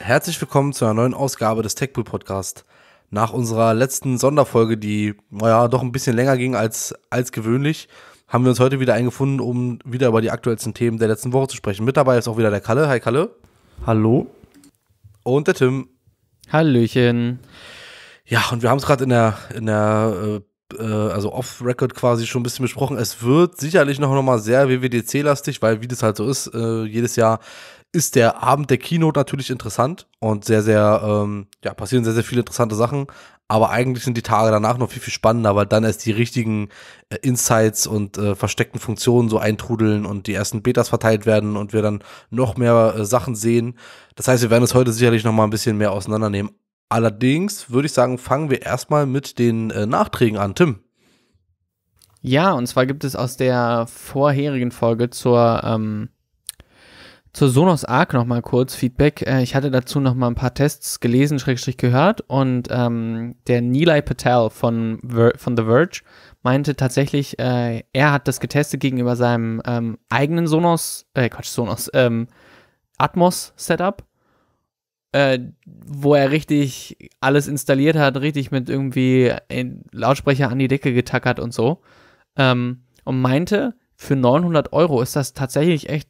Herzlich willkommen zu einer neuen Ausgabe des TechPool Podcast. Nach unserer letzten Sonderfolge, die, naja, doch ein bisschen länger ging als, als gewöhnlich, haben wir uns heute wieder eingefunden, um wieder über die aktuellsten Themen der letzten Woche zu sprechen. Mit dabei ist auch wieder der Kalle. Hi Kalle. Hallo. Und der Tim. Hallöchen. Ja, und wir haben es gerade in der, in der äh, äh also off-Record quasi schon ein bisschen besprochen. Es wird sicherlich noch, noch mal sehr WWDC-lastig, weil wie das halt so ist, äh, jedes Jahr ist der Abend der Keynote natürlich interessant und sehr, sehr, ähm, ja, passieren sehr, sehr viele interessante Sachen. Aber eigentlich sind die Tage danach noch viel, viel spannender, weil dann erst die richtigen äh, Insights und äh, versteckten Funktionen so eintrudeln und die ersten Betas verteilt werden und wir dann noch mehr äh, Sachen sehen. Das heißt, wir werden es heute sicherlich noch mal ein bisschen mehr auseinandernehmen. Allerdings würde ich sagen, fangen wir erstmal mit den äh, Nachträgen an. Tim. Ja, und zwar gibt es aus der vorherigen Folge zur ähm zur Sonos Arc nochmal kurz Feedback. Äh, ich hatte dazu nochmal ein paar Tests gelesen, Schrägstrich gehört und ähm, der Nilay Patel von, Ver von The Verge meinte tatsächlich, äh, er hat das getestet gegenüber seinem ähm, eigenen Sonos, äh, Quatsch, Sonos, ähm, Atmos Setup, äh, wo er richtig alles installiert hat, richtig mit irgendwie äh, Lautsprecher an die Decke getackert und so. Ähm, und meinte, für 900 Euro ist das tatsächlich echt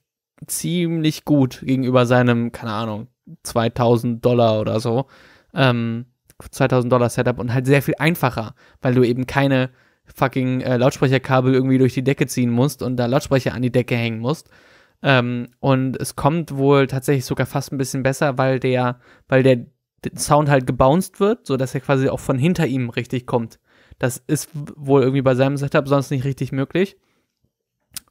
ziemlich gut gegenüber seinem, keine Ahnung, 2000 Dollar oder so, ähm, 2000 Dollar Setup und halt sehr viel einfacher, weil du eben keine fucking äh, Lautsprecherkabel irgendwie durch die Decke ziehen musst und da Lautsprecher an die Decke hängen musst. Ähm, und es kommt wohl tatsächlich sogar fast ein bisschen besser, weil der, weil der Sound halt gebounced wird, sodass er quasi auch von hinter ihm richtig kommt. Das ist wohl irgendwie bei seinem Setup sonst nicht richtig möglich.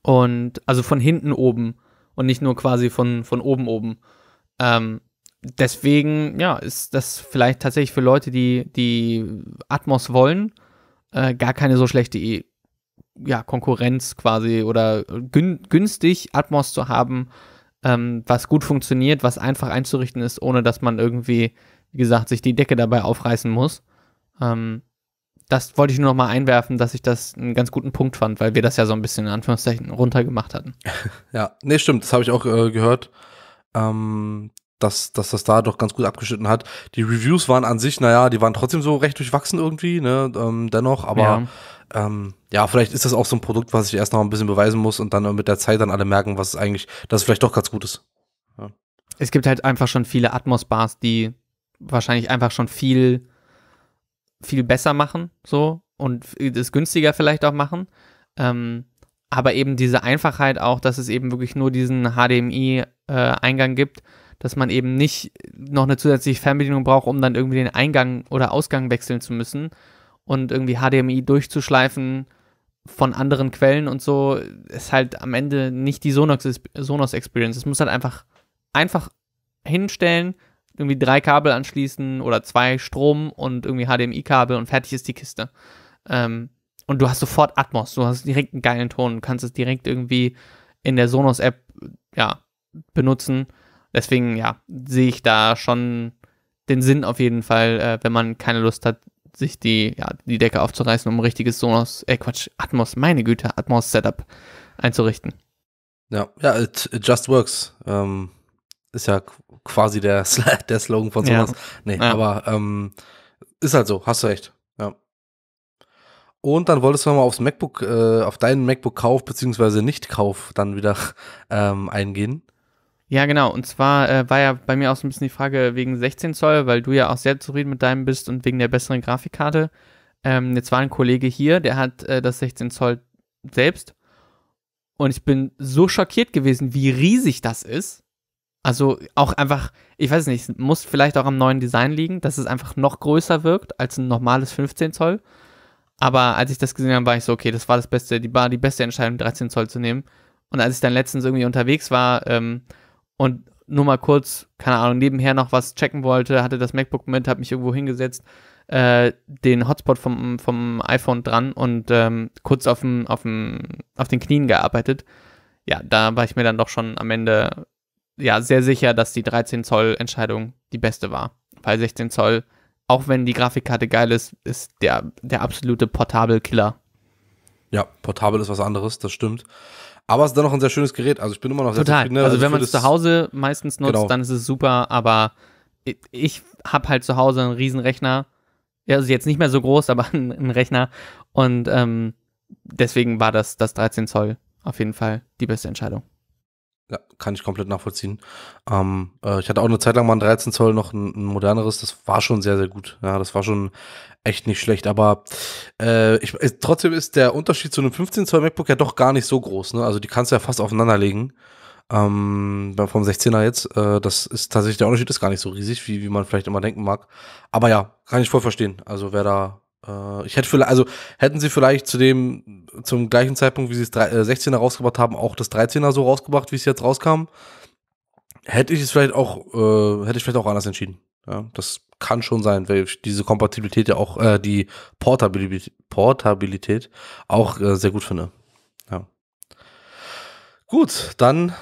Und also von hinten oben und nicht nur quasi von, von oben oben. Ähm, deswegen, ja, ist das vielleicht tatsächlich für Leute, die, die Atmos wollen, äh, gar keine so schlechte ja, Konkurrenz quasi oder gün günstig Atmos zu haben, ähm, was gut funktioniert, was einfach einzurichten ist, ohne dass man irgendwie, wie gesagt, sich die Decke dabei aufreißen muss. Ähm, das wollte ich nur noch mal einwerfen, dass ich das einen ganz guten Punkt fand, weil wir das ja so ein bisschen in Anführungszeichen runtergemacht hatten. Ja, nee, stimmt, das habe ich auch äh, gehört, ähm, dass, dass das da doch ganz gut abgeschnitten hat. Die Reviews waren an sich, naja, die waren trotzdem so recht durchwachsen irgendwie, ne, ähm, dennoch, aber ja. Ähm, ja, vielleicht ist das auch so ein Produkt, was ich erst noch ein bisschen beweisen muss und dann mit der Zeit dann alle merken, was eigentlich, dass es vielleicht doch ganz gut ist. Ja. Es gibt halt einfach schon viele Atmos-Bars, die wahrscheinlich einfach schon viel viel besser machen, so und es günstiger vielleicht auch machen. Ähm, aber eben diese Einfachheit auch, dass es eben wirklich nur diesen HDMI-Eingang äh, gibt, dass man eben nicht noch eine zusätzliche Fernbedienung braucht, um dann irgendwie den Eingang oder Ausgang wechseln zu müssen und irgendwie HDMI durchzuschleifen von anderen Quellen und so ist halt am Ende nicht die Sonos, Sonos Experience. Es muss halt einfach einfach hinstellen, irgendwie drei Kabel anschließen oder zwei Strom und irgendwie HDMI-Kabel und fertig ist die Kiste. Ähm, und du hast sofort Atmos, du hast direkt einen geilen Ton, du kannst es direkt irgendwie in der Sonos-App ja, benutzen. Deswegen, ja, sehe ich da schon den Sinn auf jeden Fall, äh, wenn man keine Lust hat, sich die, ja, die Decke aufzureißen, um ein richtiges Sonos, äh Quatsch, Atmos, meine Güte, Atmos-Setup einzurichten. Ja, ja, it, it just works. Ähm, ist ja quasi der, der Slogan von sowas. Ja. Nee, ja. aber ähm, ist halt so, hast du recht. Ja. Und dann wolltest du nochmal aufs MacBook, äh, auf deinen MacBook-Kauf beziehungsweise Nicht-Kauf dann wieder ähm, eingehen. Ja, genau. Und zwar äh, war ja bei mir auch so ein bisschen die Frage wegen 16 Zoll, weil du ja auch sehr zufrieden mit deinem bist und wegen der besseren Grafikkarte. Ähm, jetzt war ein Kollege hier, der hat äh, das 16 Zoll selbst. Und ich bin so schockiert gewesen, wie riesig das ist. Also auch einfach, ich weiß nicht, muss vielleicht auch am neuen Design liegen, dass es einfach noch größer wirkt als ein normales 15 Zoll. Aber als ich das gesehen habe, war ich so, okay, das war das Beste, die war die beste Entscheidung, 13 Zoll zu nehmen. Und als ich dann letztens irgendwie unterwegs war ähm, und nur mal kurz, keine Ahnung, nebenher noch was checken wollte, hatte das MacBook mit, habe mich irgendwo hingesetzt, äh, den Hotspot vom, vom iPhone dran und ähm, kurz auf, dem, auf, dem, auf den Knien gearbeitet. Ja, da war ich mir dann doch schon am Ende ja sehr sicher, dass die 13 Zoll Entscheidung die beste war, weil 16 Zoll, auch wenn die Grafikkarte geil ist, ist der, der absolute Portable-Killer. Ja, Portable ist was anderes, das stimmt. Aber es ist dennoch ein sehr schönes Gerät. Also ich bin immer noch sehr Total. Zufrieden, ne? also, also wenn man es zu Hause meistens nutzt, genau. dann ist es super. Aber ich, ich habe halt zu Hause einen riesen Rechner. Also jetzt nicht mehr so groß, aber einen Rechner. Und ähm, deswegen war das, das 13 Zoll auf jeden Fall die beste Entscheidung. Ja, kann ich komplett nachvollziehen. Ähm, äh, ich hatte auch eine Zeit lang mal ein 13 Zoll, noch ein, ein, moderneres. Das war schon sehr, sehr gut. Ja, das war schon echt nicht schlecht. Aber äh, ich, trotzdem ist der Unterschied zu einem 15 Zoll MacBook ja doch gar nicht so groß. Ne? Also die kannst du ja fast aufeinander legen. Ähm, vom 16er jetzt. Äh, das ist tatsächlich der Unterschied ist gar nicht so riesig, wie, wie man vielleicht immer denken mag. Aber ja, kann ich voll verstehen. Also wer da äh, ich hätte vielleicht, also hätten sie vielleicht zu dem, zum gleichen Zeitpunkt, wie sie das 16er äh, rausgebracht haben, auch das 13er so rausgebracht, wie es jetzt rauskam, hätte ich es vielleicht auch, äh, hätte ich vielleicht auch anders entschieden. Ja, das kann schon sein, weil ich diese Kompatibilität ja auch, äh, die Portabilität, Portabilität auch äh, sehr gut finde. Ja. Gut, dann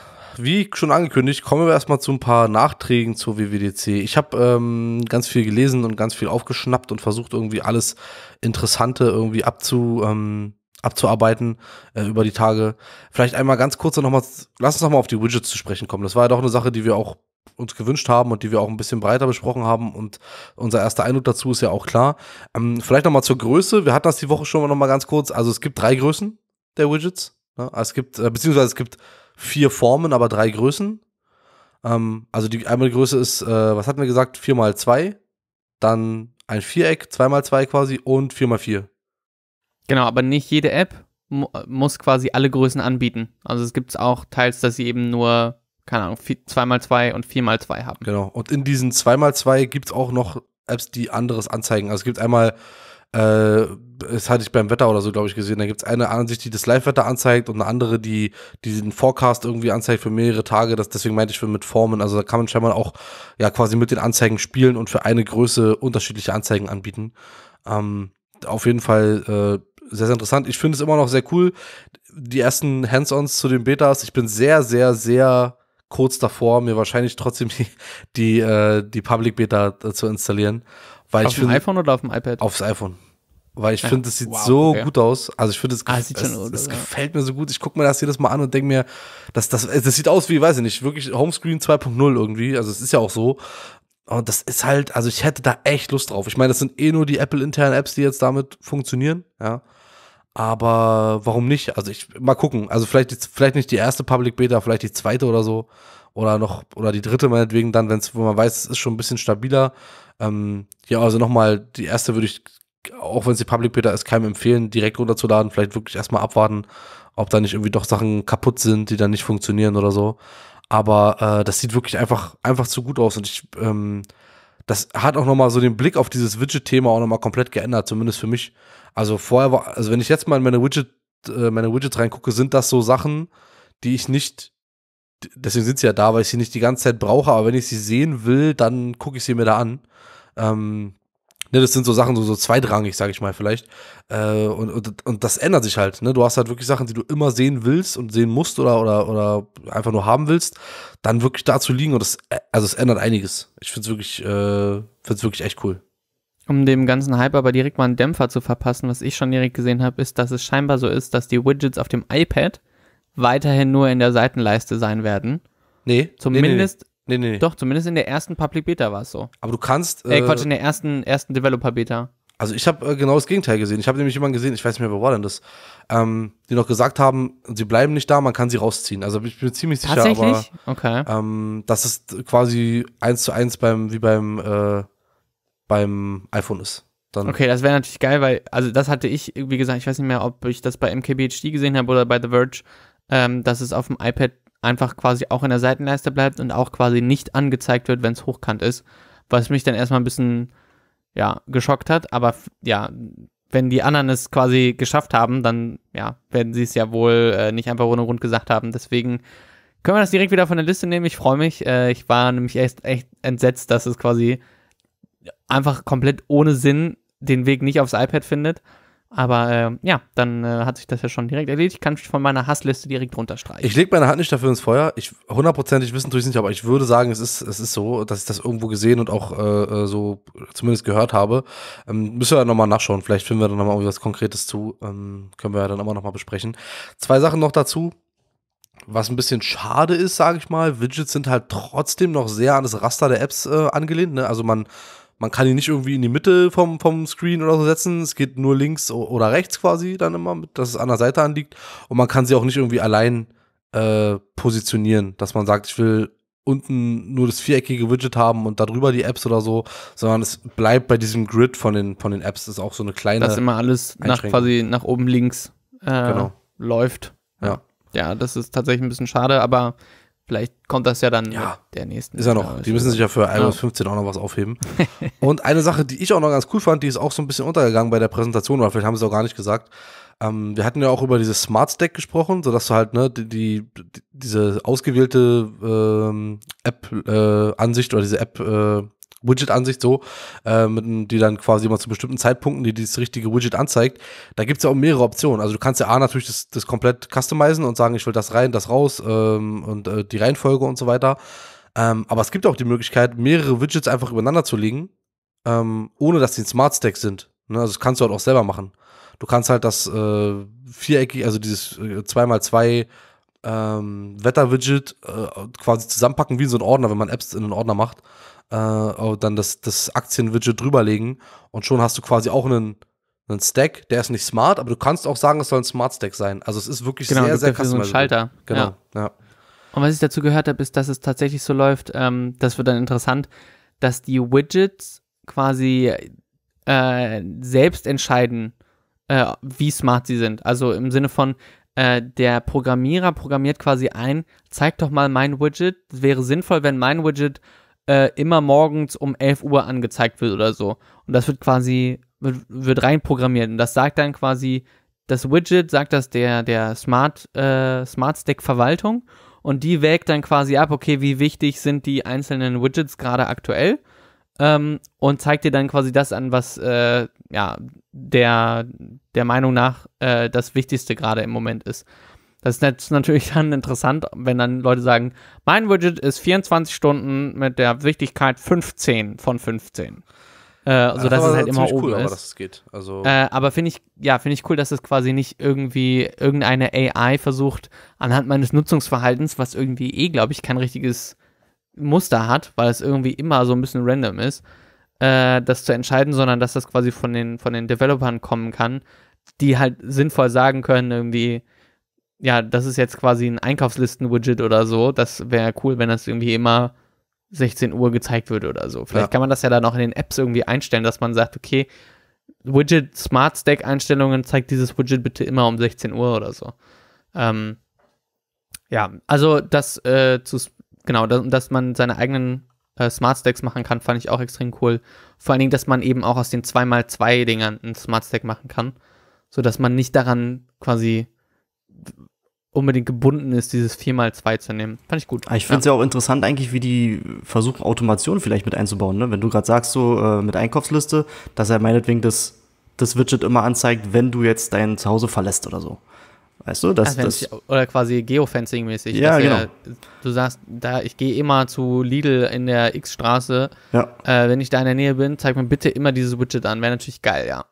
wie schon angekündigt, kommen wir erstmal zu ein paar Nachträgen zur WWDC. Ich habe ähm, ganz viel gelesen und ganz viel aufgeschnappt und versucht, irgendwie alles Interessante irgendwie abzu, ähm, abzuarbeiten äh, über die Tage. Vielleicht einmal ganz kurz nochmal, lass uns nochmal auf die Widgets zu sprechen kommen. Das war ja doch eine Sache, die wir auch uns gewünscht haben und die wir auch ein bisschen breiter besprochen haben und unser erster Eindruck dazu ist ja auch klar. Ähm, vielleicht nochmal zur Größe. Wir hatten das die Woche schon nochmal ganz kurz. Also es gibt drei Größen der Widgets. Ne? Also es gibt, äh, beziehungsweise es gibt vier Formen, aber drei Größen. Ähm, also die einmal Größe ist, äh, was hatten wir gesagt, 4 mal 2 dann ein Viereck, 2 mal 2 quasi und 4 mal 4 Genau, aber nicht jede App mu muss quasi alle Größen anbieten. Also es gibt es auch teils, dass sie eben nur, keine Ahnung, 2x2 und 4x2 haben. Genau, und in diesen 2x2 gibt es auch noch Apps, die anderes anzeigen. Also es gibt einmal äh, das hatte ich beim Wetter oder so, glaube ich, gesehen. Da gibt es eine Ansicht, die das Live-Wetter anzeigt und eine andere, die, die den Forecast irgendwie anzeigt für mehrere Tage. Das, deswegen meinte ich mit Formen. Also da kann man scheinbar auch ja quasi mit den Anzeigen spielen und für eine Größe unterschiedliche Anzeigen anbieten. Ähm, auf jeden Fall äh, sehr, sehr interessant. Ich finde es immer noch sehr cool. Die ersten Hands-ons zu den Betas. Ich bin sehr, sehr, sehr kurz davor, mir wahrscheinlich trotzdem die, die, äh, die Public Beta äh, zu installieren weil auf dem iPhone oder auf dem iPad? Aufs iPhone. Weil ich finde, das sieht wow, so okay. gut aus. Also ich finde, es, ah, es, gefällt mir so gut. Ich gucke mir das jedes Mal an und denke mir, das, das, das sieht aus wie, weiß ich nicht, wirklich Homescreen 2.0 irgendwie. Also es ist ja auch so. Und das ist halt, also ich hätte da echt Lust drauf. Ich meine, das sind eh nur die Apple-internen Apps, die jetzt damit funktionieren, ja. Aber warum nicht? Also ich, mal gucken. Also vielleicht, vielleicht nicht die erste Public Beta, vielleicht die zweite oder so oder noch, oder die dritte meinetwegen dann, wenn es, wo man weiß, es ist schon ein bisschen stabiler. Ähm, ja, also nochmal, die erste würde ich, auch wenn es die Public Beta ist, keinem empfehlen, direkt runterzuladen, vielleicht wirklich erstmal abwarten, ob da nicht irgendwie doch Sachen kaputt sind, die dann nicht funktionieren oder so. Aber äh, das sieht wirklich einfach, einfach zu gut aus und ich, ähm, das hat auch nochmal so den Blick auf dieses Widget-Thema auch nochmal komplett geändert, zumindest für mich. Also vorher war, also wenn ich jetzt mal in meine Widget, äh, meine Widgets reingucke, sind das so Sachen, die ich nicht deswegen sind sie ja da, weil ich sie nicht die ganze Zeit brauche, aber wenn ich sie sehen will, dann gucke ich sie mir da an. Ähm, ne, das sind so Sachen, so, so zweitrangig, sage ich mal vielleicht. Äh, und, und, und das ändert sich halt. Ne? Du hast halt wirklich Sachen, die du immer sehen willst und sehen musst oder, oder, oder einfach nur haben willst, dann wirklich da zu liegen. Und das, äh, also es ändert einiges. Ich finde es wirklich, äh, wirklich echt cool. Um dem ganzen Hype aber direkt mal einen Dämpfer zu verpassen, was ich schon direkt gesehen habe, ist, dass es scheinbar so ist, dass die Widgets auf dem iPad weiterhin nur in der Seitenleiste sein werden. Nee. Zumindest. Nee, nee, nee. nee, nee. Doch, zumindest in der ersten Public Beta war es so. Aber du kannst. Äh, äh, Quatsch, in der ersten, ersten Developer Beta. Also ich habe äh, genau das Gegenteil gesehen. Ich habe nämlich jemanden gesehen, ich weiß nicht mehr, wo war denn das, ähm, die noch gesagt haben, sie bleiben nicht da, man kann sie rausziehen. Also ich bin mir ziemlich sicher, aber okay. ähm, das ist quasi eins zu eins beim, wie beim, äh, beim iPhone ist. Dann. Okay, das wäre natürlich geil, weil, also das hatte ich, wie gesagt, ich weiß nicht mehr, ob ich das bei MKBHD gesehen habe oder bei The Verge, ähm, dass es auf dem iPad einfach quasi auch in der Seitenleiste bleibt und auch quasi nicht angezeigt wird, wenn es hochkant ist. Was mich dann erstmal ein bisschen ja, geschockt hat. Aber ja, wenn die anderen es quasi geschafft haben, dann ja, werden sie es ja wohl äh, nicht einfach ohne Grund gesagt haben. Deswegen können wir das direkt wieder von der Liste nehmen. Ich freue mich. Äh, ich war nämlich echt, echt entsetzt, dass es quasi einfach komplett ohne Sinn den Weg nicht aufs iPad findet. Aber äh, ja, dann äh, hat sich das ja schon direkt erledigt. Ich kann mich von meiner Hassliste direkt runterstreichen. Ich lege meine Hand nicht dafür ins Feuer. Ich hundertprozentig wissen tue ich es nicht, aber ich würde sagen, es ist, es ist so, dass ich das irgendwo gesehen und auch äh, äh so zumindest gehört habe. Ähm, müssen wir ja nochmal nachschauen. Vielleicht finden wir dann nochmal irgendwas Konkretes zu. Ähm, können wir ja dann immer nochmal besprechen. Zwei Sachen noch dazu. Was ein bisschen schade ist, sage ich mal, Widgets sind halt trotzdem noch sehr an das Raster der Apps äh, angelehnt. Ne? Also man man kann ihn nicht irgendwie in die Mitte vom, vom Screen oder so setzen. Es geht nur links oder rechts quasi dann immer, dass es an der Seite anliegt. Und man kann sie auch nicht irgendwie allein äh, positionieren, dass man sagt, ich will unten nur das viereckige Widget haben und darüber die Apps oder so, sondern es bleibt bei diesem Grid von den, von den Apps. Das ist auch so eine kleine. Dass immer alles nach, quasi nach oben links äh, genau. läuft. Ja. Ja, das ist tatsächlich ein bisschen schade, aber Vielleicht kommt das ja dann ja. der nächsten. Ist ja noch. die müssen sich ja für iOS ja. 15 auch noch was aufheben. und eine Sache, die ich auch noch ganz cool fand, die ist auch so ein bisschen untergegangen bei der Präsentation, oder vielleicht haben sie es auch gar nicht gesagt. Ähm, wir hatten ja auch über dieses Smart Stack gesprochen, sodass du halt ne, die, die diese ausgewählte ähm, App-Ansicht äh, oder diese App- äh, Widget-Ansicht so, äh, die dann quasi immer zu bestimmten Zeitpunkten die dieses richtige Widget anzeigt. Da gibt es ja auch mehrere Optionen. Also du kannst ja A natürlich das, das komplett customizen und sagen, ich will das rein, das raus ähm, und äh, die Reihenfolge und so weiter. Ähm, aber es gibt auch die Möglichkeit, mehrere Widgets einfach übereinander zu legen, ähm, ohne dass sie ein Smart Stack sind. Ne? Also das kannst du halt auch selber machen. Du kannst halt das äh, viereckige, also dieses 2x2 äh, ähm, Wetter-Widget äh, quasi zusammenpacken wie in so ein Ordner, wenn man Apps in einen Ordner macht äh, oh, dann das, das aktien drüberlegen und schon hast du quasi auch einen, einen Stack, der ist nicht smart, aber du kannst auch sagen, es soll ein Smart-Stack sein. Also es ist wirklich genau, sehr, sehr customizable. Genau, so Schalter. Genau, ja. Und was ich dazu gehört habe, ist, dass es tatsächlich so läuft, ähm, das wird dann interessant, dass die Widgets quasi äh, selbst entscheiden, äh, wie smart sie sind. Also im Sinne von, äh, der Programmierer programmiert quasi ein, zeig doch mal mein Widget, es wäre sinnvoll, wenn mein Widget äh, immer morgens um 11 Uhr angezeigt wird oder so. Und das wird quasi, wird, wird reinprogrammiert. Und das sagt dann quasi, das Widget sagt das der, der Smart, äh, Smart Stack Verwaltung. Und die wägt dann quasi ab, okay, wie wichtig sind die einzelnen Widgets gerade aktuell. Ähm, und zeigt dir dann quasi das an, was äh, ja, der, der Meinung nach äh, das Wichtigste gerade im Moment ist. Das ist natürlich dann interessant, wenn dann Leute sagen, mein Widget ist 24 Stunden mit der Wichtigkeit 15 von 15. Äh, also dass es halt immer oben cool, ist. Aber, Also äh, aber finde ich, ja, finde ich cool, dass es quasi nicht irgendwie irgendeine AI versucht, anhand meines Nutzungsverhaltens, was irgendwie eh, glaube ich, kein richtiges Muster hat, weil es irgendwie immer so ein bisschen random ist, äh, das zu entscheiden, sondern dass das quasi von den, von den Developern kommen kann, die halt sinnvoll sagen können, irgendwie, ja, das ist jetzt quasi ein Einkaufslisten-Widget oder so. Das wäre cool, wenn das irgendwie immer 16 Uhr gezeigt würde oder so. Vielleicht ja. kann man das ja dann auch in den Apps irgendwie einstellen, dass man sagt, okay, Widget Smart Stack Einstellungen zeigt dieses Widget bitte immer um 16 Uhr oder so. Ähm, ja, also das äh, zu, genau, dass, dass man seine eigenen äh, Smart Stacks machen kann, fand ich auch extrem cool. Vor allen Dingen, dass man eben auch aus den 2x2 Dingern einen Smart Stack machen kann, sodass man nicht daran quasi unbedingt gebunden ist, dieses 4x2 zu nehmen. Fand ich gut. Ah, ich finde es ja. ja. auch interessant eigentlich, wie die versuchen, Automation vielleicht mit einzubauen. Ne? Wenn du gerade sagst, so äh, mit Einkaufsliste, dass er meinetwegen das, das Widget immer anzeigt, wenn du jetzt dein Zuhause verlässt oder so. Weißt du, dass das. Also das ich, oder quasi Geofencing-mäßig. Ja, genau. Er, du sagst, da ich gehe immer zu Lidl in der X-Straße. Ja. Äh, wenn ich da in der Nähe bin, zeig mir bitte immer dieses Widget an. Wäre natürlich geil, ja.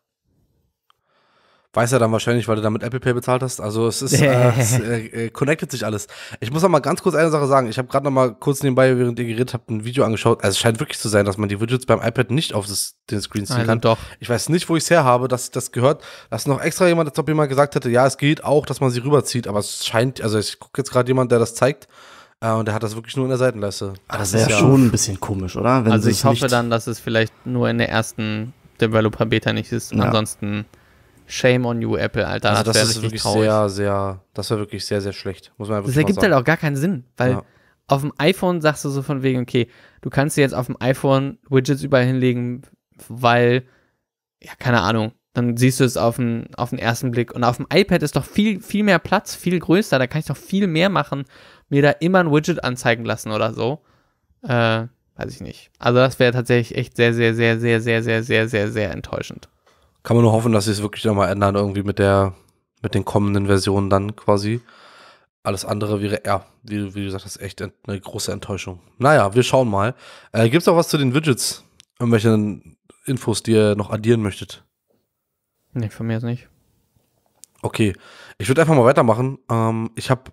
Weiß er dann wahrscheinlich, weil du damit Apple Pay bezahlt hast. Also es ist, äh, es äh, äh connectet sich alles. Ich muss noch mal ganz kurz eine Sache sagen. Ich habe gerade noch mal kurz nebenbei, während ihr geredet habt, ein Video angeschaut. Also es scheint wirklich zu sein, dass man die Widgets beim iPad nicht auf das, den Screen ziehen also kann. Doch. Ich weiß nicht, wo ich es her habe, dass ich das gehört. Dass noch extra jemand, als ob jemand gesagt hätte, ja, es geht auch, dass man sie rüberzieht. Aber es scheint, also ich gucke jetzt gerade jemand, der das zeigt. Ah, und der hat das wirklich nur in der Seitenleiste. Ah, das, das wäre ja schon ein bisschen komisch, oder? Wenn also ich hoffe dann, dass es vielleicht nur in der ersten Developer-Beta nicht ist. Ja. Ansonsten Shame on you, Apple, Alter. Also das, das ist wirklich traurig. sehr, sehr, das wäre wirklich sehr, sehr schlecht. Muss man ja Das ergibt halt auch gar keinen Sinn, weil ja. auf dem iPhone sagst du so von wegen, okay, du kannst dir jetzt auf dem iPhone Widgets überall hinlegen, weil, ja, keine Ahnung, dann siehst du es auf den, auf den ersten Blick. Und auf dem iPad ist doch viel, viel mehr Platz, viel größer, da kann ich doch viel mehr machen, mir da immer ein Widget anzeigen lassen oder so. Äh, weiß ich nicht. Also das wäre tatsächlich echt sehr, sehr, sehr, sehr, sehr, sehr, sehr, sehr, sehr enttäuschend. Kann man nur hoffen, dass sie es wirklich nochmal ändern, irgendwie mit der, mit den kommenden Versionen dann quasi. Alles andere wäre, ja, wie, wie gesagt, das ist echt eine große Enttäuschung. Naja, wir schauen mal. Äh, Gibt es auch was zu den Widgets? Irgendwelche Infos, die ihr noch addieren möchtet? Nee, von mir jetzt nicht. Okay, ich würde einfach mal weitermachen. Ähm, ich habe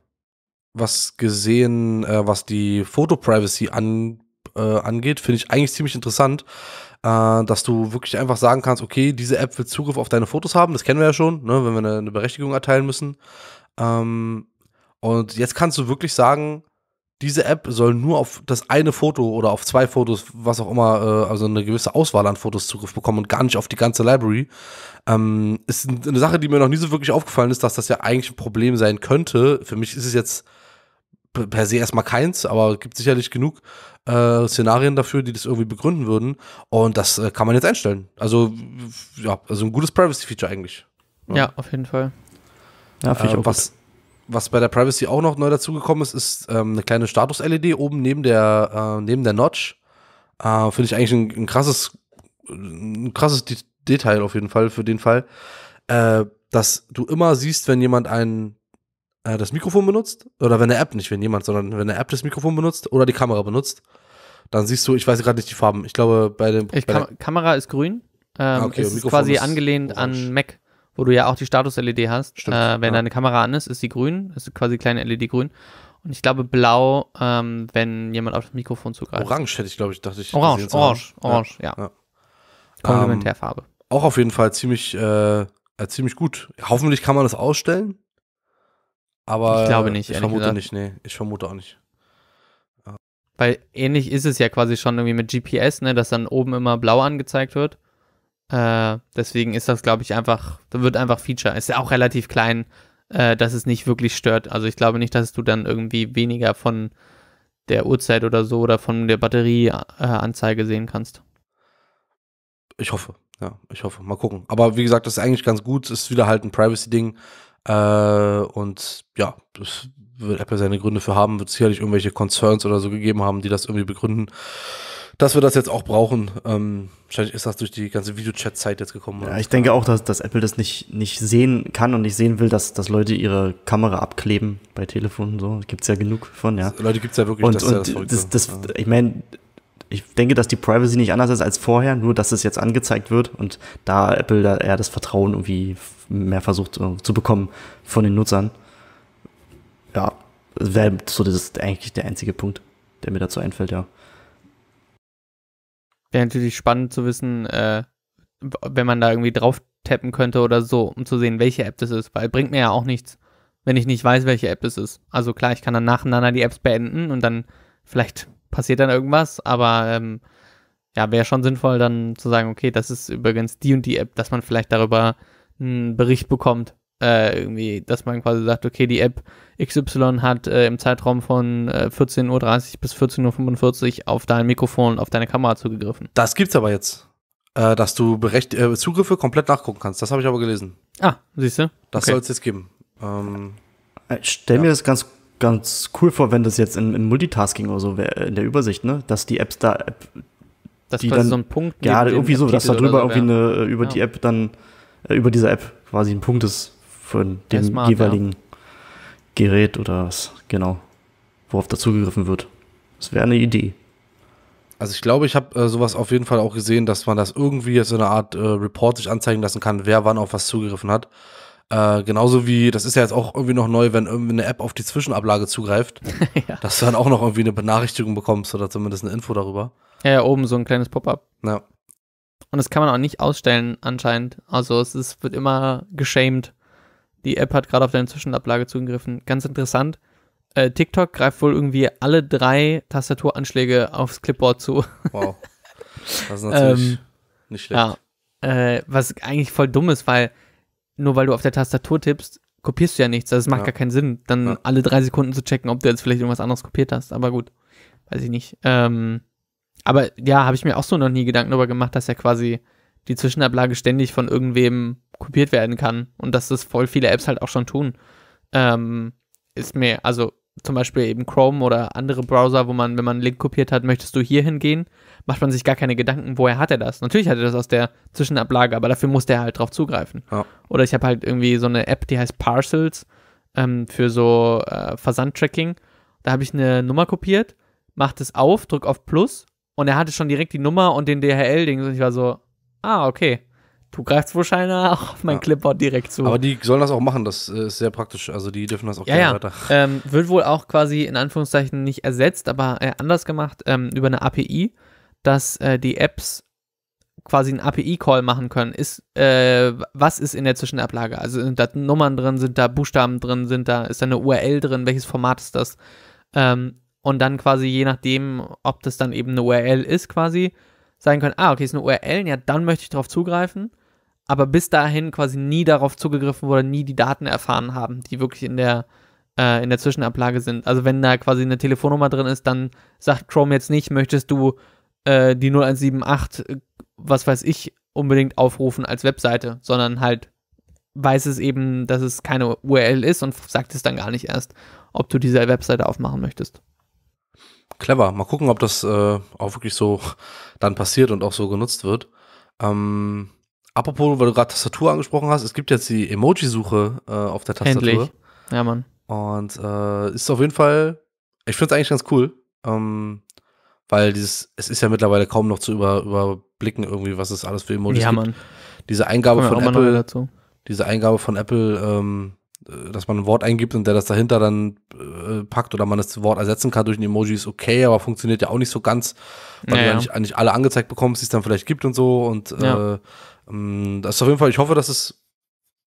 was gesehen, äh, was die Foto-Privacy an, äh, angeht. Finde ich eigentlich ziemlich interessant äh, dass du wirklich einfach sagen kannst, okay, diese App will Zugriff auf deine Fotos haben, das kennen wir ja schon, ne, wenn wir eine, eine Berechtigung erteilen müssen. Ähm, und jetzt kannst du wirklich sagen, diese App soll nur auf das eine Foto oder auf zwei Fotos, was auch immer, äh, also eine gewisse Auswahl an Fotos Zugriff bekommen und gar nicht auf die ganze Library. Ähm, ist eine Sache, die mir noch nie so wirklich aufgefallen ist, dass das ja eigentlich ein Problem sein könnte. Für mich ist es jetzt per se erstmal keins, aber es gibt sicherlich genug äh, Szenarien dafür, die das irgendwie begründen würden. Und das äh, kann man jetzt einstellen. Also, ja, also ein gutes Privacy-Feature eigentlich. Ja. ja. auf jeden Fall. Ja, äh, ich ähm, auch was, was bei der Privacy auch noch neu dazugekommen ist, ist ähm, eine kleine Status-LED oben neben der, äh, neben der Notch. Äh, finde ich eigentlich ein, ein, krasses, ein krasses D Detail auf jeden Fall für den Fall, äh, dass du immer siehst, wenn jemand einen äh, das Mikrofon benutzt, oder wenn eine App, nicht wenn jemand, sondern wenn eine App das Mikrofon benutzt oder die Kamera benutzt, dann siehst du, ich weiß gerade nicht die Farben. Ich glaube, bei dem. Ich, bei Kam Kamera ist grün. Ähm, ah, okay, ist quasi ist angelehnt orange. an Mac, wo du ja auch die Status-LED hast. Stimmt, äh, wenn ja. deine Kamera an ist, ist sie grün. Ist quasi kleine LED-grün. Und ich glaube blau, ähm, wenn jemand auf das Mikrofon zugreift. Orange hätte ich, glaube ich, dachte ich. Orange, orange, orange, ja. ja. ja. Komplementärfarbe. Ähm, auch auf jeden Fall ziemlich, äh, äh, ziemlich gut. Hoffentlich kann man das ausstellen. Aber ich glaube nicht. Ich vermute gesagt. nicht, nee. Ich vermute auch nicht. Ja. Weil ähnlich ist es ja quasi schon irgendwie mit GPS, ne, dass dann oben immer blau angezeigt wird. Äh, deswegen ist das, glaube ich, einfach, da wird einfach Feature. Ist ja auch relativ klein, äh, dass es nicht wirklich stört. Also ich glaube nicht, dass du dann irgendwie weniger von der Uhrzeit oder so oder von der Batterieanzeige äh, sehen kannst. Ich hoffe, ja, ich hoffe. Mal gucken. Aber wie gesagt, das ist eigentlich ganz gut. Ist wieder halt ein Privacy-Ding. Äh, und ja, das wird Apple seine Gründe für haben, wird sicherlich irgendwelche Concerns oder so gegeben haben, die das irgendwie begründen, dass wir das jetzt auch brauchen. Ähm, wahrscheinlich ist das durch die ganze Videochat-Zeit jetzt gekommen. Ja, ich denke auch, dass, dass Apple das nicht, nicht sehen kann und nicht sehen will, dass, dass Leute ihre Kamera abkleben bei Telefonen. So. Gibt es ja genug von, ja. Leute gibt es ja wirklich. Und, das und ja das, das, das, ich meine, ich denke, dass die Privacy nicht anders ist als vorher, nur dass es jetzt angezeigt wird und da Apple da eher das Vertrauen irgendwie mehr versucht äh, zu bekommen von den Nutzern. Ja, wäre so das ist eigentlich der einzige Punkt, der mir dazu einfällt, ja. Wäre natürlich spannend zu wissen, äh, wenn man da irgendwie drauf tappen könnte oder so, um zu sehen, welche App das ist, weil bringt mir ja auch nichts, wenn ich nicht weiß, welche App das ist. Also klar, ich kann dann nacheinander die Apps beenden und dann vielleicht passiert dann irgendwas, aber ähm, ja, wäre schon sinnvoll, dann zu sagen, okay, das ist übrigens die und die App, dass man vielleicht darüber einen Bericht bekommt. Äh, irgendwie, dass man quasi sagt, okay, die App XY hat äh, im Zeitraum von äh, 14.30 Uhr bis 14.45 Uhr auf dein Mikrofon, auf deine Kamera zugegriffen. Das gibt's aber jetzt. Äh, dass du Berecht äh, Zugriffe komplett nachgucken kannst. Das habe ich aber gelesen. Ah, siehst du? Das okay. soll es jetzt geben. Ähm, ich äh, stell ja. mir das ganz ganz cool vor, wenn das jetzt in, in Multitasking oder so wäre, in der Übersicht, ne? Dass die Apps da App, das die dann so ein Punkt ja irgendwie so, dass da drüber so irgendwie eine äh, über ja. die App dann äh, über diese App quasi ein Punkt ist von dem Smart, jeweiligen ja. Gerät oder was genau, worauf da zugegriffen wird. Das wäre eine Idee. Also ich glaube, ich habe äh, sowas auf jeden Fall auch gesehen, dass man das irgendwie jetzt in einer Art äh, Report sich anzeigen lassen kann, wer wann auf was zugegriffen hat. Äh, genauso wie, das ist ja jetzt auch irgendwie noch neu, wenn irgendwie eine App auf die Zwischenablage zugreift, ja. dass du dann auch noch irgendwie eine Benachrichtigung bekommst oder zumindest eine Info darüber. Ja, ja oben so ein kleines Pop-up. Ja. Und das kann man auch nicht ausstellen, anscheinend. Also es ist, wird immer geschämt. Die App hat gerade auf deine Zwischenablage zugegriffen. Ganz interessant. Äh, TikTok greift wohl irgendwie alle drei Tastaturanschläge aufs Clipboard zu. Wow. Das ist natürlich ähm, nicht schlecht. Ja. Äh, was eigentlich voll dumm ist, weil nur weil du auf der Tastatur tippst, kopierst du ja nichts. Also es macht ja. gar keinen Sinn, dann ja. alle drei Sekunden zu checken, ob du jetzt vielleicht irgendwas anderes kopiert hast. Aber gut, weiß ich nicht. Ähm, aber ja, habe ich mir auch so noch nie Gedanken darüber gemacht, dass ja quasi die Zwischenablage ständig von irgendwem kopiert werden kann und dass das voll viele Apps halt auch schon tun. Ähm, ist mir, also zum Beispiel eben Chrome oder andere Browser, wo man, wenn man einen Link kopiert hat, möchtest du hier hingehen, macht man sich gar keine Gedanken, woher hat er das? Natürlich hat er das aus der Zwischenablage, aber dafür muss der halt drauf zugreifen. Ja. Oder ich habe halt irgendwie so eine App, die heißt Parcels ähm, für so äh, Versandtracking. Da habe ich eine Nummer kopiert, macht es auf, drück auf Plus und er hatte schon direkt die Nummer und den DHL-Ding. Und ich war so, ah, okay. Du greifst wahrscheinlich auch auf mein ja. Clipboard direkt zu. Aber die sollen das auch machen, das äh, ist sehr praktisch. Also die dürfen das auch ja, gerne ja. weiter. Ähm, wird wohl auch quasi in Anführungszeichen nicht ersetzt, aber äh, anders gemacht ähm, über eine API, dass äh, die Apps quasi einen API-Call machen können. Ist, äh, was ist in der Zwischenablage? Also sind da Nummern drin, sind da Buchstaben drin, sind da, ist da eine URL drin, welches Format ist das? Ähm, und dann quasi je nachdem, ob das dann eben eine URL ist, quasi, sagen können, ah, okay, ist eine URL, ja, dann möchte ich darauf zugreifen, aber bis dahin quasi nie darauf zugegriffen wurde, nie die Daten erfahren haben, die wirklich in der, äh, in der Zwischenablage sind. Also wenn da quasi eine Telefonnummer drin ist, dann sagt Chrome jetzt nicht, möchtest du äh, die 0178, äh, was weiß ich, unbedingt aufrufen als Webseite, sondern halt weiß es eben, dass es keine URL ist und sagt es dann gar nicht erst, ob du diese Webseite aufmachen möchtest. Clever. Mal gucken, ob das äh, auch wirklich so dann passiert und auch so genutzt wird. Ähm, apropos, weil du gerade Tastatur angesprochen hast, es gibt jetzt die Emoji-Suche äh, auf der Tastatur. Endlich. Ja, Mann. Und äh, ist auf jeden Fall, ich finde es eigentlich ganz cool, ähm, weil dieses, es ist ja mittlerweile kaum noch zu über, überblicken irgendwie, was es alles für Emojis ja, gibt. Mann. Diese Eingabe von Apple, diese Eingabe von Apple ähm, äh, dass man ein Wort eingibt und der das dahinter dann äh, packt oder man das Wort ersetzen kann durch ein Emoji ist okay, aber funktioniert ja auch nicht so ganz, weil naja. du ja nicht, äh, nicht, alle angezeigt bekommst, die es dann vielleicht gibt und so und äh, ja. äh, das ist auf jeden Fall, ich hoffe, dass es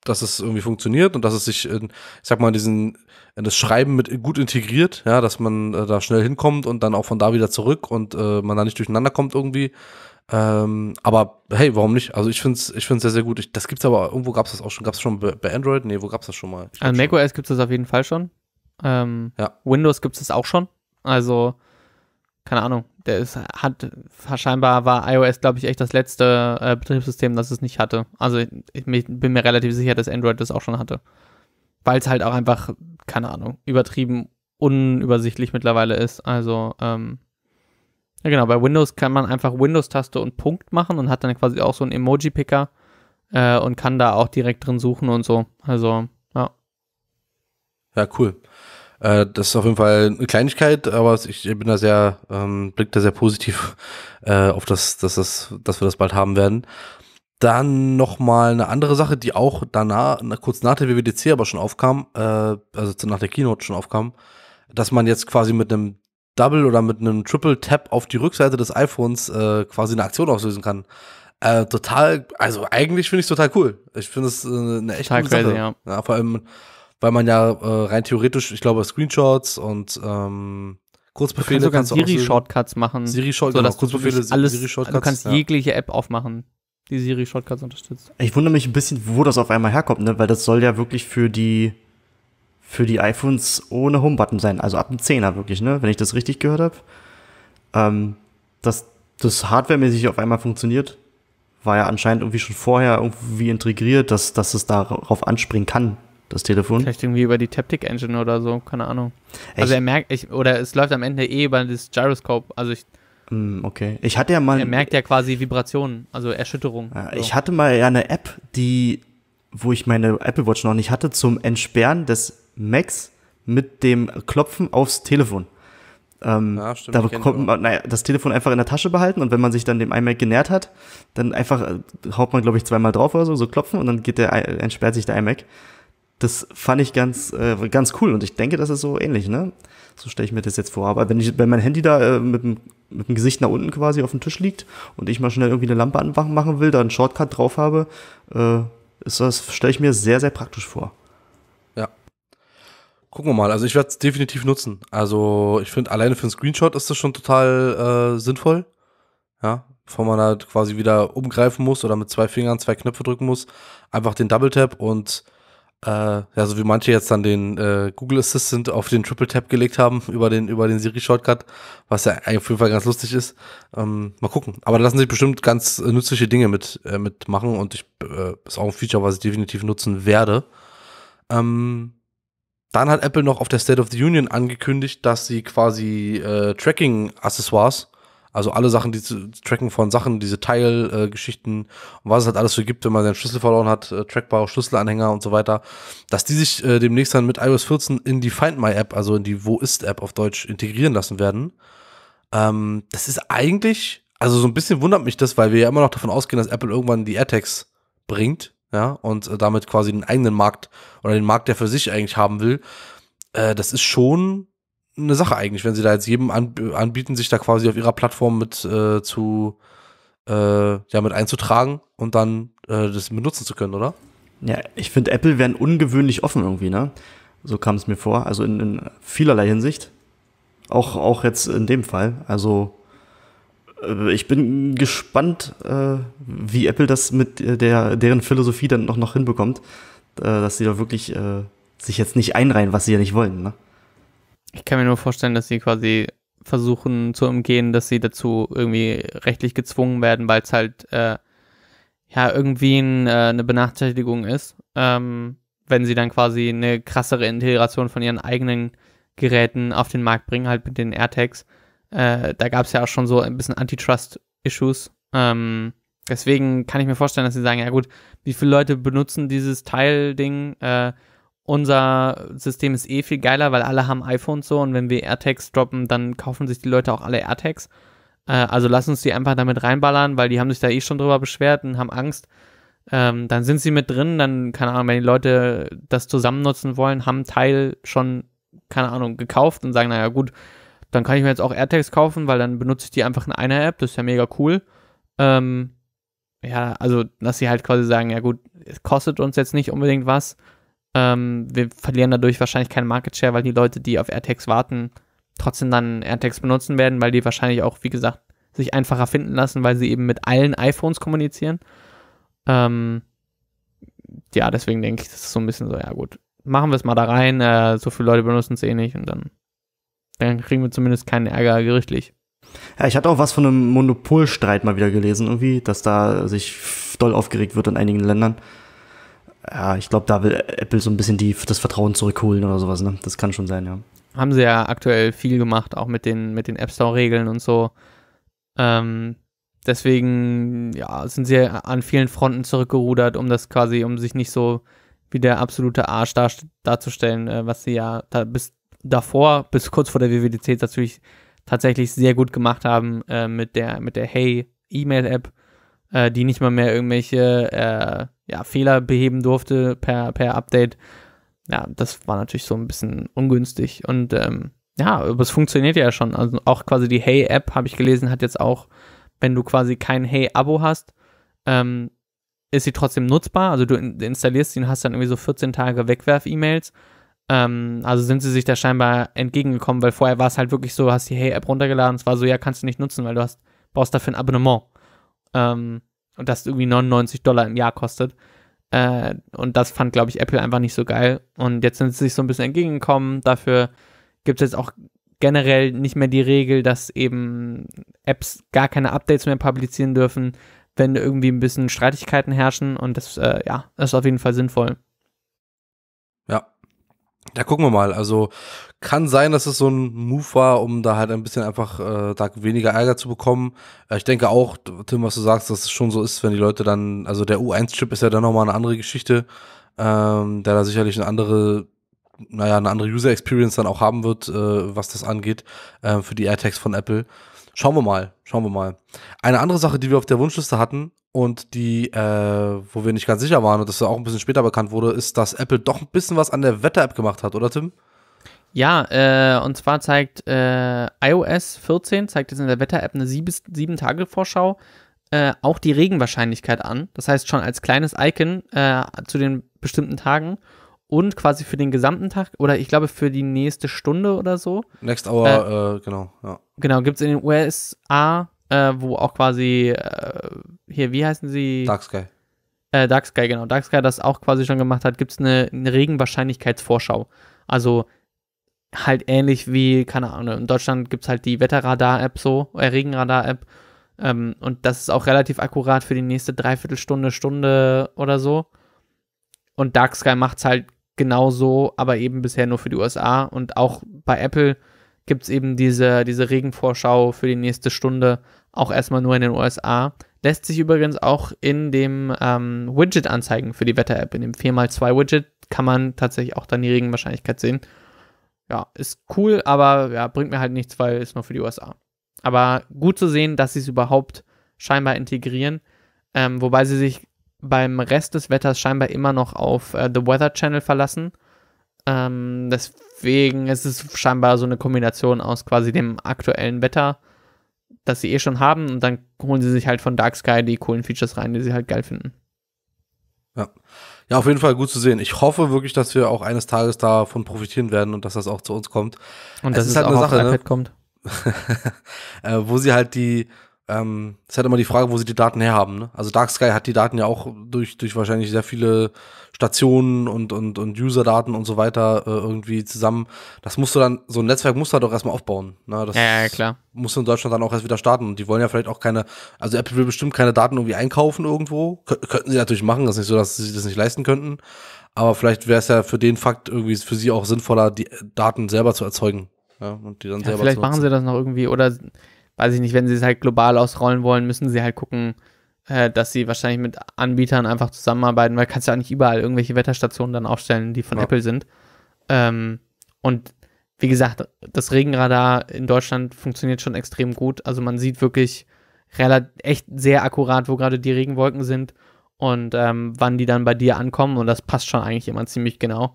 dass es irgendwie funktioniert und dass es sich in, ich sag mal, diesen, in das Schreiben mit gut integriert, ja, dass man äh, da schnell hinkommt und dann auch von da wieder zurück und äh, man da nicht durcheinander kommt irgendwie. Ähm, aber hey, warum nicht? Also ich finde es ich find's sehr, sehr gut. Ich, das gibt's aber, irgendwo gab es das auch schon. Gab Gab's schon bei, Android? Nee, wo gab es das schon mal? An macOS gibt es das auf jeden Fall schon. Ähm, ja. Windows gibt es auch schon. Also, keine Ahnung. Der ist, hat, scheinbar war iOS, glaube ich, echt das letzte äh, Betriebssystem, das es nicht hatte. Also ich, ich, bin mir relativ sicher, dass Android das auch schon hatte. Weil es halt auch einfach, keine Ahnung, übertrieben unübersichtlich mittlerweile ist. Also, ähm, ja, genau. Bei Windows kann man einfach Windows-Taste und Punkt machen und hat dann quasi auch so einen Emoji-Picker äh, und kann da auch direkt drin suchen und so. Also, ja. Ja, cool. Äh, das ist auf jeden Fall eine Kleinigkeit, aber ich bin da sehr, ähm, blick da sehr positiv äh, auf das, dass, das, dass wir das bald haben werden. Dann nochmal eine andere Sache, die auch danach, kurz nach der WWDC aber schon aufkam, äh, also nach der Keynote schon aufkam, dass man jetzt quasi mit einem Double oder mit einem Triple Tap auf die Rückseite des iPhones äh, quasi eine Aktion auslösen kann. Äh, total, also eigentlich finde ich es total cool. Ich finde es äh, eine echt total coole crazy, Sache. Ja. ja. vor allem, weil man ja äh, rein theoretisch, ich glaube, Screenshots und ähm, Kurzbefehle du kannst, kannst Siri Shortcuts machen, Siri Shortcuts, so, genau, Kurzbefehle, du alles, Siri Shortcuts. Du kannst ja. jegliche App aufmachen, die Siri Shortcuts unterstützt. Ich wundere mich ein bisschen, wo das auf einmal herkommt, ne? weil das soll ja wirklich für die für die iPhones ohne Homebutton sein, also ab dem 10er wirklich, ne? wenn ich das richtig gehört habe. Ähm, dass das hardwaremäßig auf einmal funktioniert, war ja anscheinend irgendwie schon vorher irgendwie integriert, dass, dass es darauf anspringen kann, das Telefon. Vielleicht irgendwie über die Taptic Engine oder so, keine Ahnung. Echt? Also er merkt, ich, oder es läuft am Ende eh über das Gyroscope, also ich hm, Okay. Ich hatte ja mal. Er merkt ja quasi Vibrationen, also Erschütterungen. Ich so. hatte mal ja eine App, die, wo ich meine Apple Watch noch nicht hatte, zum Entsperren des Max mit dem Klopfen aufs Telefon. Ähm, ja, stimmt, da bekommt man naja, das Telefon einfach in der Tasche behalten und wenn man sich dann dem iMac genährt hat, dann einfach äh, haut man, glaube ich, zweimal drauf oder so, so klopfen und dann geht der, äh, entsperrt sich der iMac. Das fand ich ganz, äh, ganz cool und ich denke, das ist so ähnlich, ne? So stelle ich mir das jetzt vor. Aber wenn, ich, wenn mein Handy da äh, mit, dem, mit dem Gesicht nach unten quasi auf dem Tisch liegt und ich mal schnell irgendwie eine Lampe anmachen will, da einen Shortcut drauf habe, äh, ist das, stelle ich mir sehr, sehr praktisch vor. Gucken wir mal. Also ich werde es definitiv nutzen. Also ich finde, alleine für einen Screenshot ist das schon total äh, sinnvoll. Ja, bevor man halt quasi wieder umgreifen muss oder mit zwei Fingern zwei Knöpfe drücken muss. Einfach den Double Tap und äh, ja, so wie manche jetzt dann den äh, Google Assistant auf den Triple Tap gelegt haben über den, über den Siri Shortcut, was ja auf jeden Fall ganz lustig ist. Ähm, mal gucken. Aber da lassen sich bestimmt ganz äh, nützliche Dinge mit, äh, mitmachen und ich, äh, ist auch ein Feature, was ich definitiv nutzen werde. Ähm, dann hat Apple noch auf der State of the Union angekündigt, dass sie quasi äh, Tracking-Accessoires, also alle Sachen, die zu tracken von Sachen, diese Teilgeschichten äh, und was es halt alles so gibt, wenn man seinen Schlüssel verloren hat, äh, trackbare Schlüsselanhänger und so weiter, dass die sich äh, demnächst dann mit iOS 14 in die Find My App, also in die Wo ist App auf Deutsch integrieren lassen werden. Ähm, das ist eigentlich, also so ein bisschen wundert mich das, weil wir ja immer noch davon ausgehen, dass Apple irgendwann die AirTags bringt, ja, und äh, damit quasi den eigenen Markt oder den Markt, der für sich eigentlich haben will, äh, das ist schon eine Sache eigentlich, wenn sie da jetzt jedem anbieten, sich da quasi auf ihrer Plattform mit äh, zu äh, ja, mit einzutragen und dann äh, das benutzen zu können, oder? Ja, ich finde, Apple wären ungewöhnlich offen irgendwie, ne? So kam es mir vor. Also in, in vielerlei Hinsicht. Auch, auch jetzt in dem Fall. Also äh, ich bin gespannt, äh, wie Apple das mit äh, der, deren Philosophie dann noch, noch hinbekommt, dass sie da wirklich sich jetzt nicht einreihen, was sie ja nicht wollen. Ne? Ich kann mir nur vorstellen, dass sie quasi versuchen zu umgehen, dass sie dazu irgendwie rechtlich gezwungen werden, weil es halt äh, ja irgendwie ein, äh, eine Benachteiligung ist, ähm, wenn sie dann quasi eine krassere Integration von ihren eigenen Geräten auf den Markt bringen, halt mit den AirTags. Äh, da gab es ja auch schon so ein bisschen Antitrust-Issues. Ähm, deswegen kann ich mir vorstellen, dass sie sagen, ja gut, wie viele Leute benutzen dieses Teil-Ding? Äh, unser System ist eh viel geiler, weil alle haben iPhones so und wenn wir AirTags droppen, dann kaufen sich die Leute auch alle AirTags. Äh, also lass uns die einfach damit reinballern, weil die haben sich da eh schon drüber beschwert und haben Angst. Ähm, dann sind sie mit drin, dann, keine Ahnung, wenn die Leute das zusammen nutzen wollen, haben Teil schon, keine Ahnung, gekauft und sagen, naja gut, dann kann ich mir jetzt auch AirTags kaufen, weil dann benutze ich die einfach in einer App. Das ist ja mega cool. Ähm, ja, also, dass sie halt quasi sagen, ja gut, es kostet uns jetzt nicht unbedingt was. Ähm, wir verlieren dadurch wahrscheinlich keinen Market Share, weil die Leute, die auf AirTags warten, trotzdem dann AirTags benutzen werden, weil die wahrscheinlich auch, wie gesagt, sich einfacher finden lassen, weil sie eben mit allen iPhones kommunizieren. Ähm, ja, deswegen denke ich, das ist so ein bisschen so, ja gut, machen wir es mal da rein, äh, so viele Leute benutzen es eh nicht und dann dann kriegen wir zumindest keinen Ärger gerichtlich. Ja, ich hatte auch was von einem Monopolstreit mal wieder gelesen, irgendwie, dass da sich doll aufgeregt wird in einigen Ländern. Ja, ich glaube, da will Apple so ein bisschen die, das Vertrauen zurückholen oder sowas, ne? Das kann schon sein, ja. Haben sie ja aktuell viel gemacht, auch mit den, mit den App Store-Regeln und so. Ähm, deswegen, ja, sind sie an vielen Fronten zurückgerudert, um das quasi, um sich nicht so wie der absolute Arsch dar darzustellen, äh, was sie ja da bis davor, bis kurz vor der WWDC natürlich tatsächlich sehr gut gemacht haben äh, mit der, mit der Hey-E-Mail-App, äh, die nicht mal mehr irgendwelche äh, ja, Fehler beheben durfte per, per Update. Ja, das war natürlich so ein bisschen ungünstig. Und ähm, ja, aber es funktioniert ja schon. Also auch quasi die Hey-App, habe ich gelesen, hat jetzt auch, wenn du quasi kein Hey-Abo hast, ähm, ist sie trotzdem nutzbar. Also du installierst sie und hast dann irgendwie so 14 Tage Wegwerf-E-Mails. e mails ähm, also sind sie sich da scheinbar entgegengekommen, weil vorher war es halt wirklich so, hast die Hey-App runtergeladen, es war so, ja, kannst du nicht nutzen, weil du hast, brauchst dafür ein Abonnement. Ähm, und das irgendwie 99 Dollar im Jahr kostet. Äh, und das fand, glaube ich, Apple einfach nicht so geil. Und jetzt sind sie sich so ein bisschen entgegengekommen. Dafür gibt es jetzt auch generell nicht mehr die Regel, dass eben Apps gar keine Updates mehr publizieren dürfen, wenn irgendwie ein bisschen Streitigkeiten herrschen. Und das, äh, ja, das ist auf jeden Fall sinnvoll. Da gucken wir mal. Also kann sein, dass es so ein Move war, um da halt ein bisschen einfach äh, da weniger Ärger zu bekommen. Äh, ich denke auch, Tim, was du sagst, dass es schon so ist, wenn die Leute dann, also der U1-Chip ist ja dann nochmal eine andere Geschichte, ähm, der da sicherlich eine andere, naja, eine andere User Experience dann auch haben wird, äh, was das angeht, äh, für die AirTags von Apple. Schauen wir mal, schauen wir mal. Eine andere Sache, die wir auf der Wunschliste hatten, und die, äh, wo wir nicht ganz sicher waren und das auch ein bisschen später bekannt wurde, ist, dass Apple doch ein bisschen was an der Wetter-App gemacht hat, oder Tim? Ja, äh, und zwar zeigt äh, iOS 14, zeigt jetzt in der Wetter-App eine 7-Tage-Vorschau, äh, auch die Regenwahrscheinlichkeit an. Das heißt schon als kleines Icon äh, zu den bestimmten Tagen und quasi für den gesamten Tag oder ich glaube für die nächste Stunde oder so. Next Hour, äh, äh, genau, ja. Genau, gibt es in den USA äh, wo auch quasi, äh, hier, wie heißen sie? Dark Sky. Äh, Dark Sky, genau. Dark Sky das auch quasi schon gemacht hat, gibt es eine, eine Regenwahrscheinlichkeitsvorschau. Also halt ähnlich wie, keine Ahnung, in Deutschland gibt es halt die Wetterradar-App so, äh, Regenradar-App. Ähm, und das ist auch relativ akkurat für die nächste Dreiviertelstunde, Stunde oder so. Und Dark Sky macht es halt genauso, aber eben bisher nur für die USA. Und auch bei Apple gibt es eben diese, diese Regenvorschau für die nächste Stunde auch erstmal nur in den USA. Lässt sich übrigens auch in dem ähm, Widget anzeigen für die Wetter-App. In dem 4x2-Widget kann man tatsächlich auch dann die Regenwahrscheinlichkeit sehen. Ja, ist cool, aber ja, bringt mir halt nichts, weil es nur für die USA. Aber gut zu sehen, dass sie es überhaupt scheinbar integrieren. Ähm, wobei sie sich beim Rest des Wetters scheinbar immer noch auf äh, The Weather Channel verlassen. Ähm, deswegen ist es scheinbar so eine Kombination aus quasi dem aktuellen Wetter das sie eh schon haben und dann holen sie sich halt von Dark Sky die coolen Features rein, die sie halt geil finden. Ja. ja, auf jeden Fall gut zu sehen. Ich hoffe wirklich, dass wir auch eines Tages davon profitieren werden und dass das auch zu uns kommt. Und es dass es, halt auch eine Sache, auf ne? iPad ne? kommt. äh, wo sie halt die ähm, ist halt immer die Frage, wo sie die Daten herhaben. Ne? Also Dark Sky hat die Daten ja auch durch, durch wahrscheinlich sehr viele Stationen und, und, und User-Daten und so weiter äh, irgendwie zusammen. Das musst du dann, so ein Netzwerk musst du halt auch erstmal aufbauen. Ne? Das ja, ja, klar. Musst du in Deutschland dann auch erst wieder starten. Und die wollen ja vielleicht auch keine, also Apple will bestimmt keine Daten irgendwie einkaufen irgendwo. Kön könnten sie natürlich machen, das ist nicht so, dass sie das nicht leisten könnten. Aber vielleicht wäre es ja für den Fakt irgendwie für sie auch sinnvoller, die Daten selber zu erzeugen. Ja, und die dann ja, selber vielleicht machen sie das noch irgendwie oder weiß ich nicht, wenn sie es halt global ausrollen wollen, müssen sie halt gucken, äh, dass sie wahrscheinlich mit Anbietern einfach zusammenarbeiten, weil kannst ja auch nicht überall irgendwelche Wetterstationen dann aufstellen, die von ja. Apple sind. Ähm, und wie gesagt, das Regenradar in Deutschland funktioniert schon extrem gut. Also man sieht wirklich relativ, echt sehr akkurat, wo gerade die Regenwolken sind und ähm, wann die dann bei dir ankommen. Und das passt schon eigentlich immer ziemlich genau.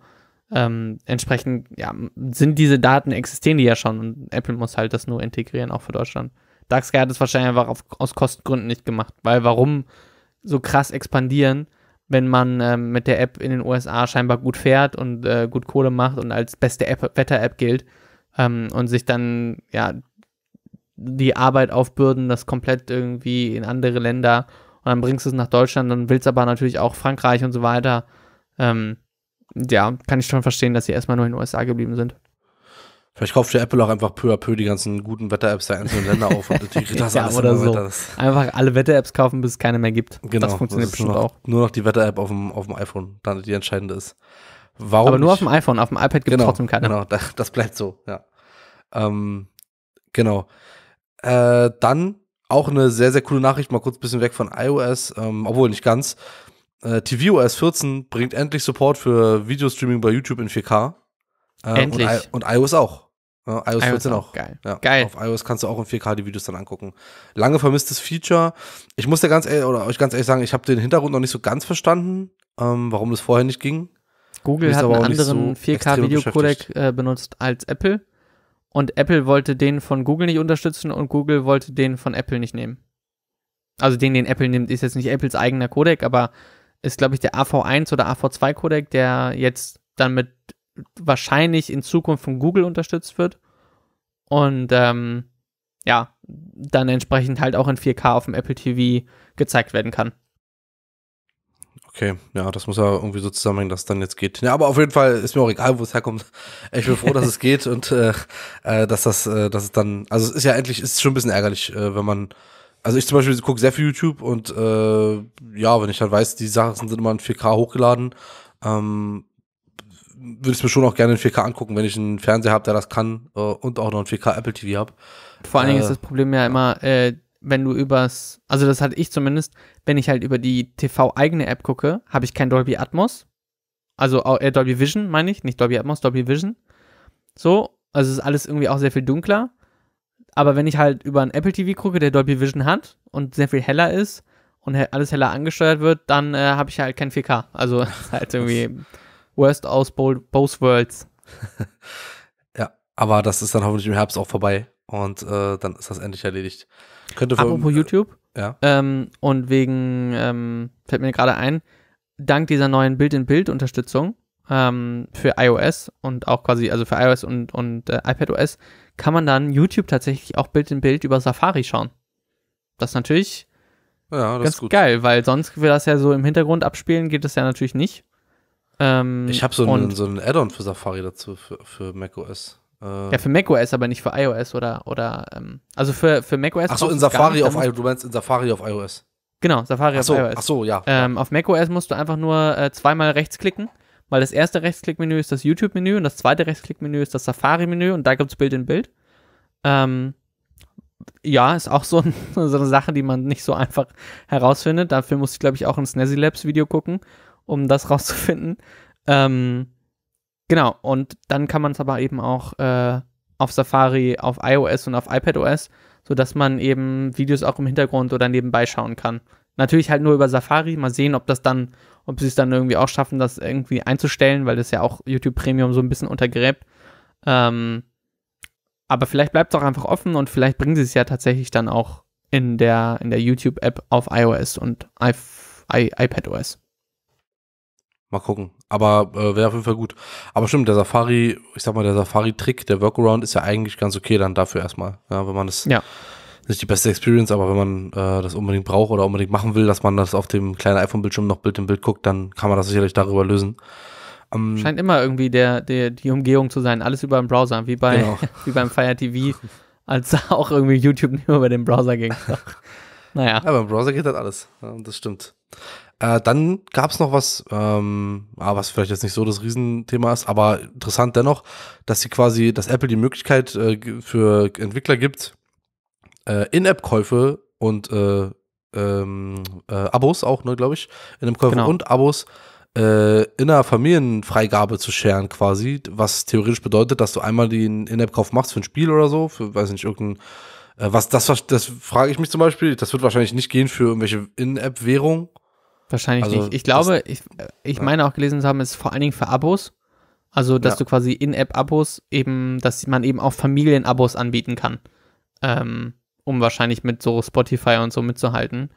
Ähm, entsprechend ja, sind diese Daten, existieren die ja schon und Apple muss halt das nur integrieren, auch für Deutschland. Dark Sky hat es wahrscheinlich einfach auf, aus Kostengründen nicht gemacht, weil warum so krass expandieren, wenn man ähm, mit der App in den USA scheinbar gut fährt und äh, gut Kohle macht und als beste Wetter-App gilt ähm, und sich dann ja die Arbeit aufbürden, das komplett irgendwie in andere Länder und dann bringst du es nach Deutschland, dann willst aber natürlich auch Frankreich und so weiter. Ähm, ja, kann ich schon verstehen, dass sie erstmal nur in den USA geblieben sind. Vielleicht kauft ja Apple auch einfach peu à peu die ganzen guten Wetter-Apps der einzelnen Länder auf und natürlich das ja, alles oder so. Einfach alle Wetter-Apps kaufen, bis es keine mehr gibt. Genau. Das funktioniert das bestimmt noch, auch. Nur noch die Wetter-App auf dem, auf dem iPhone, dann die entscheidende ist. Warum Aber nur nicht? auf dem iPhone, auf dem iPad gibt es genau, trotzdem keine. Genau, das, das bleibt so, ja. Ähm, genau. Äh, dann auch eine sehr, sehr coole Nachricht, mal kurz ein bisschen weg von iOS, ähm, obwohl nicht ganz äh, tvOS 14 bringt endlich Support für Videostreaming bei YouTube in 4K. Äh, endlich. Und, und, iOS auch. Ja, iOS, iOS 14 auch. auch. Geil. Ja, Geil. Auf iOS kannst du auch in 4K die Videos dann angucken. Lange vermisstes Feature. Ich muss dir ganz ehrlich, oder euch ganz ehrlich sagen, ich habe den Hintergrund noch nicht so ganz verstanden, ähm, warum das vorher nicht ging. Google hat einen anderen so 4K-Videocodec äh, benutzt als Apple. Und Apple wollte den von Google nicht unterstützen und Google wollte den von Apple nicht nehmen. Also den, den Apple nimmt, ist jetzt nicht Apples eigener Codec, aber ist, glaube ich, der AV1 oder AV2-Codec, der jetzt dann mit wahrscheinlich in Zukunft von Google unterstützt wird. Und ähm, ja, dann entsprechend halt auch in 4K auf dem Apple TV gezeigt werden kann. Okay, ja, das muss ja irgendwie so zusammenhängen, dass es dann jetzt geht. Ja, aber auf jeden Fall ist mir auch egal, wo es herkommt. Ich bin froh, dass es geht und äh, äh, dass das, äh, dass es dann, also es ist ja endlich, ist schon ein bisschen ärgerlich, äh, wenn man also ich zum Beispiel gucke sehr viel YouTube und äh, ja, wenn ich halt weiß, die Sachen sind immer in 4K hochgeladen, ähm, würde ich mir schon auch gerne in 4K angucken, wenn ich einen Fernseher habe, der das kann äh, und auch noch einen 4K Apple TV habe. Vor allen Dingen ist äh, das Problem ja immer, äh, wenn du übers, also das hatte ich zumindest, wenn ich halt über die TV-eigene App gucke, habe ich kein Dolby Atmos, also äh, Dolby Vision meine ich, nicht Dolby Atmos, Dolby Vision. So, also ist alles irgendwie auch sehr viel dunkler. Aber wenn ich halt über einen Apple TV gucke, der Dolby Vision hat und sehr viel heller ist und he alles heller angesteuert wird, dann äh, habe ich halt kein 4K. Also halt irgendwie worst aus both worlds. ja, aber das ist dann hoffentlich im Herbst auch vorbei und äh, dann ist das endlich erledigt. Könnte Apropos äh, YouTube. Ja. Ähm, und wegen, ähm, fällt mir gerade ein, dank dieser neuen Bild-in-Bild-Unterstützung ähm, für iOS und auch quasi, also für iOS und, und äh, iPadOS, kann man dann YouTube tatsächlich auch Bild in Bild über Safari schauen. Das ist natürlich ja, das ganz ist geil, weil sonst wir das ja so im Hintergrund abspielen, geht das ja natürlich nicht. Ähm, ich habe so einen so ein Add-on für Safari dazu, für, für macOS. Äh, ja, für macOS, aber nicht für iOS oder, oder ähm, also für, für macOS. Achso, in Safari auf iOS, du meinst in Safari auf iOS. Genau, Safari so, auf iOS. Achso, ja. Ähm, auf macOS musst du einfach nur äh, zweimal rechtsklicken weil das erste Rechtsklickmenü ist das YouTube-Menü und das zweite Rechtsklickmenü ist das Safari-Menü und da gibt es Bild in Bild. Ähm, ja, ist auch so, ein, so, eine Sache, die man nicht so einfach herausfindet. Dafür muss ich, glaube ich, auch ins Snazzy Labs Video gucken, um das rauszufinden. Ähm, genau, und dann kann man es aber eben auch äh, auf Safari, auf iOS und auf iPadOS, sodass man eben Videos auch im Hintergrund oder nebenbei schauen kann. Natürlich halt nur über Safari, mal sehen, ob das dann, ob sie es dann irgendwie auch schaffen, das irgendwie einzustellen, weil das ja auch YouTube Premium so ein bisschen untergräbt. Ähm, aber vielleicht bleibt es auch einfach offen und vielleicht bringen sie es ja tatsächlich dann auch in der, in der YouTube-App auf iOS und iPadOS. Mal gucken. Aber äh, wäre auf jeden Fall gut. Aber stimmt, der Safari, ich sag mal, der Safari-Trick, der Workaround ist ja eigentlich ganz okay dann dafür erstmal. Ja, wenn man das ja nicht die beste Experience, aber wenn man äh, das unbedingt braucht oder unbedingt machen will, dass man das auf dem kleinen iPhone-Bildschirm noch Bild in Bild guckt, dann kann man das sicherlich darüber lösen. Ähm, Scheint immer irgendwie der, der, die Umgehung zu sein, alles über den Browser, wie, bei, genau. wie beim Fire TV, als auch irgendwie YouTube nicht über den Browser ging. naja. Ja, beim Browser geht das halt alles, das stimmt. Äh, dann gab es noch was, ähm, ah, was vielleicht jetzt nicht so das Riesenthema ist, aber interessant dennoch, dass sie quasi, dass Apple die Möglichkeit äh, für Entwickler gibt, äh, In-App-Käufe und äh, ähm, äh, Abos auch, ne, glaube ich, In-App-Käufe genau. und Abos äh, in einer Familienfreigabe zu scheren quasi, was theoretisch bedeutet, dass du einmal den In-App-Kauf machst für ein Spiel oder so, für, weiß nicht, irgendein äh, was das, das, das frage ich mich zum Beispiel. Das wird wahrscheinlich nicht gehen für irgendwelche In-App-Währung. Wahrscheinlich also, nicht. Ich glaube, das, ich, äh, ich ja. meine auch gelesen zu haben, es ist vor allen Dingen für Abos. Also, dass ja. du quasi In-App-Abos eben, dass man eben auch Familien-Abos anbieten kann. Ähm, um wahrscheinlich mit so Spotify und so mitzuhalten,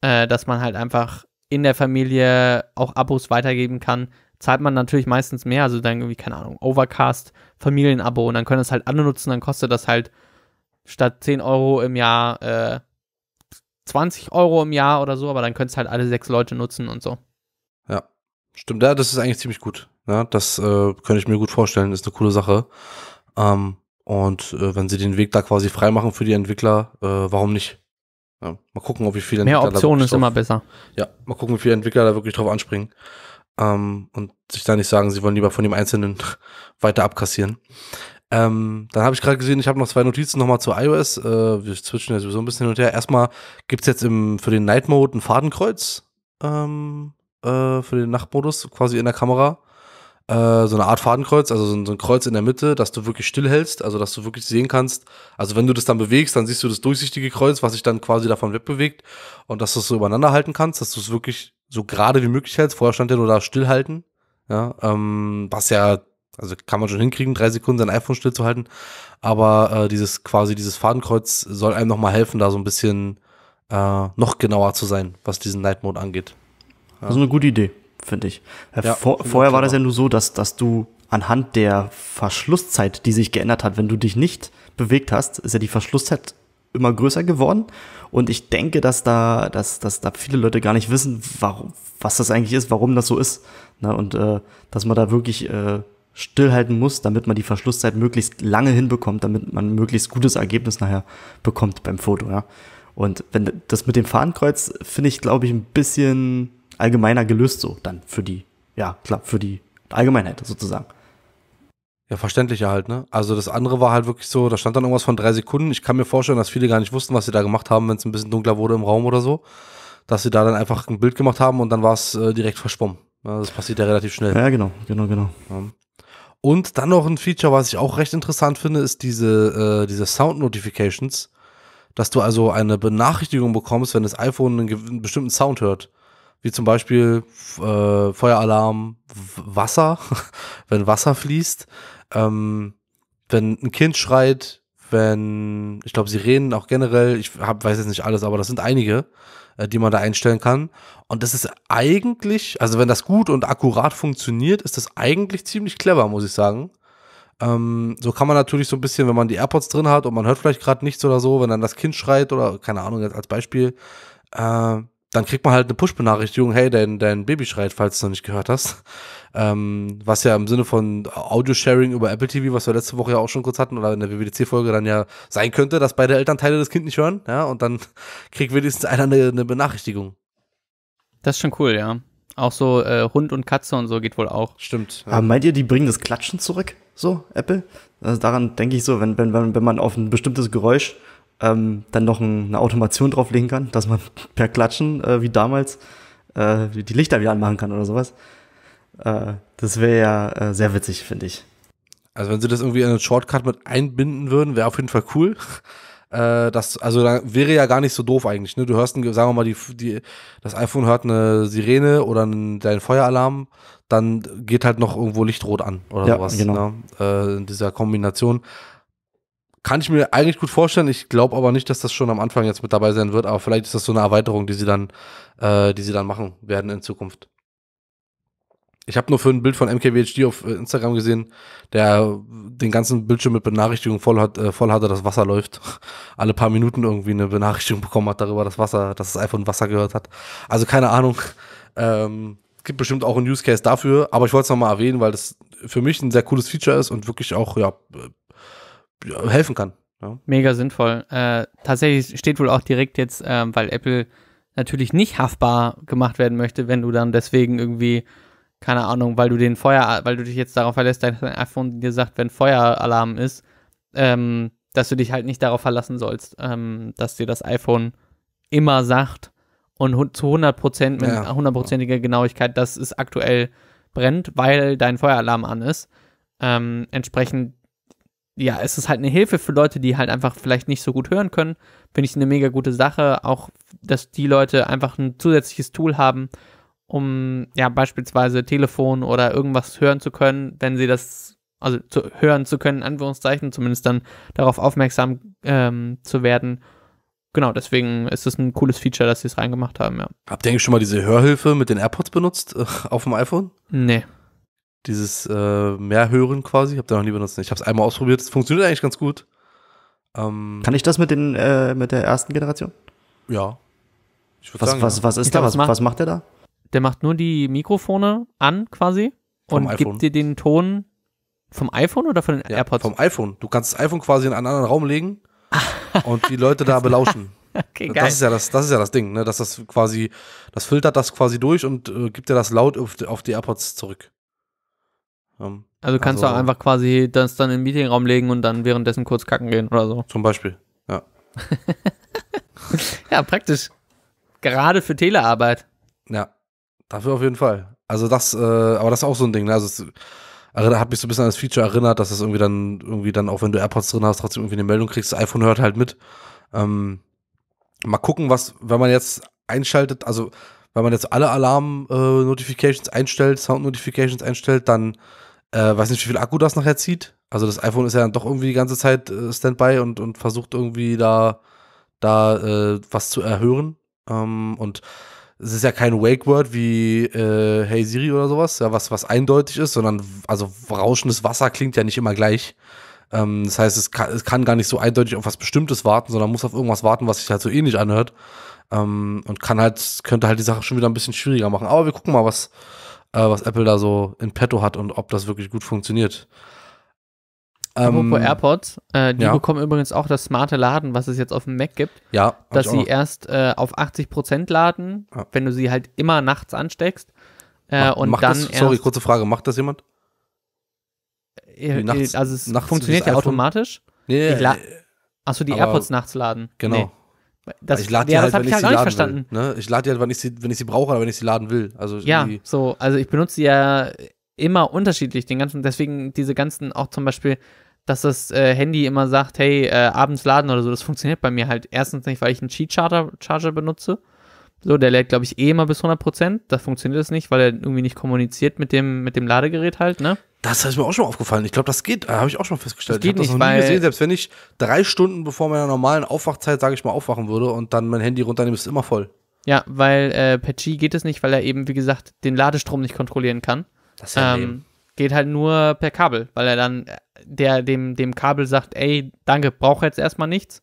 äh, dass man halt einfach in der Familie auch Abos weitergeben kann, zahlt man natürlich meistens mehr, also dann irgendwie, keine Ahnung, Overcast, Familienabo und dann können das halt alle nutzen, dann kostet das halt statt 10 Euro im Jahr äh, 20 Euro im Jahr oder so, aber dann können es halt alle sechs Leute nutzen und so. Ja, stimmt, ja, das ist eigentlich ziemlich gut. Ja, das äh, könnte ich mir gut vorstellen, ist eine coole Sache. Ähm, und äh, wenn sie den Weg da quasi freimachen für die Entwickler, äh, warum nicht? Ja, mal gucken, ob wie viele Mehr Entwickler. Mehr Optionen ist drauf, immer besser. Ja, mal gucken, wie viele Entwickler da wirklich drauf anspringen. Ähm, und sich da nicht sagen, sie wollen lieber von dem Einzelnen weiter abkassieren. Ähm, dann habe ich gerade gesehen, ich habe noch zwei Notizen nochmal zu iOS. Äh, wir switchen ja sowieso ein bisschen hin und her. Erstmal gibt's jetzt im, für den Night Mode ein Fadenkreuz ähm, äh, für den Nachtmodus, quasi in der Kamera. Äh, so eine Art Fadenkreuz, also so ein, so ein, Kreuz in der Mitte, dass du wirklich still hältst, also dass du wirklich sehen kannst. Also wenn du das dann bewegst, dann siehst du das durchsichtige Kreuz, was sich dann quasi davon wegbewegt und dass du es so übereinander halten kannst, dass du es wirklich so gerade wie möglich hältst. Vorher stand ja nur da stillhalten, ja, ähm, was ja also kann man schon hinkriegen, drei Sekunden sein iPhone stillzuhalten. Aber äh, dieses quasi dieses Fadenkreuz soll einem nochmal helfen, da so ein bisschen äh, noch genauer zu sein, was diesen Night Mode angeht. Ja. Das ist eine gute Idee. Äh, finde ich. Ja, Vor, vorher war das ja nur so, dass, dass du anhand der Verschlusszeit, die sich geändert hat, wenn du dich nicht bewegt hast, ist ja die Verschlusszeit immer größer geworden. Und ich denke, dass da, dass, dass da viele Leute gar nicht wissen, warum, was das eigentlich ist, warum das so ist. Ne? Und äh, dass man da wirklich äh, stillhalten muss, damit man die Verschlusszeit möglichst lange hinbekommt, damit man möglichst gutes Ergebnis nachher bekommt beim Foto. Ja? Und wenn das mit dem Fahnenkreuz finde ich, glaube ich, ein bisschen allgemeiner gelöst so dann für die, ja, klar, für die Allgemeinheit sozusagen. Ja, verständlicher halt, ne? Also das andere war halt wirklich so, da stand dann irgendwas von drei Sekunden. Ich kann mir vorstellen, dass viele gar nicht wussten, was sie da gemacht haben, wenn es ein bisschen dunkler wurde im Raum oder so. Dass sie da dann einfach ein Bild gemacht haben und dann war es äh, direkt verschwommen. Ja, das passiert ja relativ schnell. Ja, genau, genau, genau. Ja. Und dann noch ein Feature, was ich auch recht interessant finde, ist diese, äh, diese Sound Notifications, dass du also eine Benachrichtigung bekommst, wenn das iPhone einen, einen bestimmten Sound hört wie zum Beispiel äh, Feueralarm, Wasser, wenn Wasser fließt, ähm, wenn ein Kind schreit, wenn, ich glaube, Sirenen auch generell, ich hab, weiß jetzt nicht alles, aber das sind einige, äh, die man da einstellen kann. Und das ist eigentlich, also wenn das gut und akkurat funktioniert, ist das eigentlich ziemlich clever, muss ich sagen. Ähm, so kann man natürlich so ein bisschen, wenn man die AirPods drin hat und man hört vielleicht gerade nichts oder so, wenn dann das Kind schreit oder keine Ahnung, jetzt als Beispiel, äh, dann kriegt man halt eine Push-Benachrichtigung, hey, dein, dein Baby schreit, falls du noch nicht gehört hast. Ähm, was ja im Sinne von Audio-Sharing über Apple TV, was wir letzte Woche ja auch schon kurz hatten, oder in der WWDC-Folge dann ja sein könnte, dass beide Elternteile das Kind nicht hören, ja, und dann kriegt wenigstens einer eine, eine Benachrichtigung. Das ist schon cool, ja. Auch so äh, Hund und Katze und so geht wohl auch. Stimmt. Ja. Aber meint ihr, die bringen das Klatschen zurück? So, Apple? Also daran denke ich so, wenn, wenn, wenn man auf ein bestimmtes Geräusch ähm, dann noch ein, eine Automation drauflegen kann, dass man per Klatschen, äh, wie damals, äh, die Lichter wieder anmachen kann oder sowas. Äh, das wäre ja äh, sehr witzig, finde ich. Also wenn sie das irgendwie in einen Shortcut mit einbinden würden, wäre auf jeden Fall cool. Äh, das, also da wäre ja gar nicht so doof eigentlich. Ne? Du hörst, einen, sagen wir mal, die, die, das iPhone hört eine Sirene oder einen, deinen Feueralarm, dann geht halt noch irgendwo Lichtrot an oder ja, sowas. Genau. Ne? Äh, in dieser Kombination kann ich mir eigentlich gut vorstellen. Ich glaube aber nicht, dass das schon am Anfang jetzt mit dabei sein wird. Aber vielleicht ist das so eine Erweiterung, die sie dann, äh, die sie dann machen werden in Zukunft. Ich habe nur für ein Bild von MKBHD auf äh, Instagram gesehen, der den ganzen Bildschirm mit Benachrichtigungen voll, hat, äh, voll hatte, dass Wasser läuft. Alle paar Minuten irgendwie eine Benachrichtigung bekommen hat darüber, dass Wasser, dass das iPhone Wasser gehört hat. Also keine Ahnung. Ähm, gibt bestimmt auch einen Use Case dafür, aber ich wollte es nochmal erwähnen, weil das für mich ein sehr cooles Feature ist und wirklich auch ja, helfen kann. Ja. Mega sinnvoll. Äh, tatsächlich steht wohl auch direkt jetzt, ähm, weil Apple natürlich nicht haftbar gemacht werden möchte, wenn du dann deswegen irgendwie, keine Ahnung, weil du den Feuer, weil du dich jetzt darauf verlässt, dein iPhone dir sagt, wenn Feueralarm ist, ähm, dass du dich halt nicht darauf verlassen sollst, ähm, dass dir das iPhone immer sagt und zu 100 Prozent mit ja. Genauigkeit, dass es aktuell brennt, weil dein Feueralarm an ist. Ähm, entsprechend ja, es ist halt eine Hilfe für Leute, die halt einfach vielleicht nicht so gut hören können. Finde ich eine mega gute Sache. Auch, dass die Leute einfach ein zusätzliches Tool haben, um ja beispielsweise Telefon oder irgendwas hören zu können, wenn sie das, also zu hören zu können, in Anführungszeichen, zumindest dann darauf aufmerksam ähm, zu werden. Genau, deswegen ist es ein cooles Feature, dass sie es reingemacht haben, ja. Habt ihr eigentlich schon mal diese Hörhilfe mit den AirPods benutzt äh, auf dem iPhone? Nee dieses äh, mehr hören quasi. Ich habe da noch nie benutzt. Ich habe es einmal ausprobiert. Es funktioniert eigentlich ganz gut. Ähm, Kann ich das mit den äh, mit der ersten Generation? Ja. was, sagen, was, ja. was ist ich da? Glaub, was, macht, was macht der da? Der macht nur die Mikrofone an quasi und iPhone. gibt dir den Ton vom iPhone oder von den ja, AirPods? Vom iPhone. Du kannst das iPhone quasi in einen anderen Raum legen und die Leute da belauschen. Okay, geil. das ist ja das, das ist ja das Ding, ne? Dass das quasi, das filtert das quasi durch und äh, gibt dir das laut auf die, auf die AirPods zurück. Ähm, also kannst also, du auch einfach quasi das dann im Meetingraum legen und dann währenddessen kurz kacken gehen oder so. Zum Beispiel, ja. ja, praktisch. Gerade für Telearbeit. Ja, dafür auf jeden Fall. Also das, äh, aber das ist auch so ein Ding. Ne? Also es hat mich so ein bisschen an das Feature erinnert, dass es irgendwie dann, irgendwie dann, auch wenn du AirPods drin hast, trotzdem irgendwie eine Meldung kriegst, das iPhone hört halt mit. Ähm, mal gucken, was, wenn man jetzt einschaltet, also wenn man jetzt alle Alarm-Notifications äh, einstellt, Sound-Notifications einstellt, dann äh, weiß nicht, wie viel Akku das nachher zieht. Also das iPhone ist ja dann doch irgendwie die ganze Zeit äh, Standby und, und versucht irgendwie da, da äh, was zu erhören. Ähm, und es ist ja kein Wake-Word wie äh, Hey Siri oder sowas, ja, was, was eindeutig ist, sondern also rauschendes Wasser klingt ja nicht immer gleich. Ähm, das heißt, es kann, es kann gar nicht so eindeutig auf was Bestimmtes warten, sondern muss auf irgendwas warten, was sich halt so ähnlich anhört. Ähm, und kann halt, könnte halt die Sache schon wieder ein bisschen schwieriger machen. Aber wir gucken mal, was, äh, was Apple da so in petto hat und ob das wirklich gut funktioniert. Apropos ähm, AirPods, äh, die ja. bekommen übrigens auch das smarte Laden, was es jetzt auf dem Mac gibt. Ja. Dass sie erst äh, auf 80% laden, ja. wenn du sie halt immer nachts ansteckst. Äh, Mach, und macht dann das, erst, sorry, kurze Frage, macht das jemand? Äh, nachts, äh, also es nachts funktioniert ja automatisch. Nee, äh, Achso, die AirPods nachts laden. Genau. Nee. Das, ich lade die ja, halt, wenn ich, ich halt sie laden verstanden. will. Ne? Ich lade die halt, wenn ich, sie, wenn ich sie brauche oder wenn ich sie laden will. Also ja, so, also ich benutze die ja immer unterschiedlich, den ganzen, deswegen diese ganzen, auch zum Beispiel, dass das äh, Handy immer sagt, hey, äh, abends laden oder so, das funktioniert bei mir halt erstens nicht, weil ich einen Cheat-Charger Charger benutze. So, der lädt, glaube ich, eh immer bis 100%. Da funktioniert das nicht, weil er irgendwie nicht kommuniziert mit dem, mit dem Ladegerät halt, ne? Das ist mir auch schon mal aufgefallen. Ich glaube, das geht, äh, habe ich auch schon festgestellt. Das geht ich nicht, das noch nie gesehen, selbst wenn ich drei Stunden bevor meiner normalen Aufwachzeit, sage ich mal, aufwachen würde und dann mein Handy runternehme, ist es immer voll. Ja, weil äh, per G geht es nicht, weil er eben, wie gesagt, den Ladestrom nicht kontrollieren kann. Das ist ja ähm, Geht halt nur per Kabel, weil er dann äh, der, dem, dem Kabel sagt, ey, danke, brauche jetzt erstmal nichts.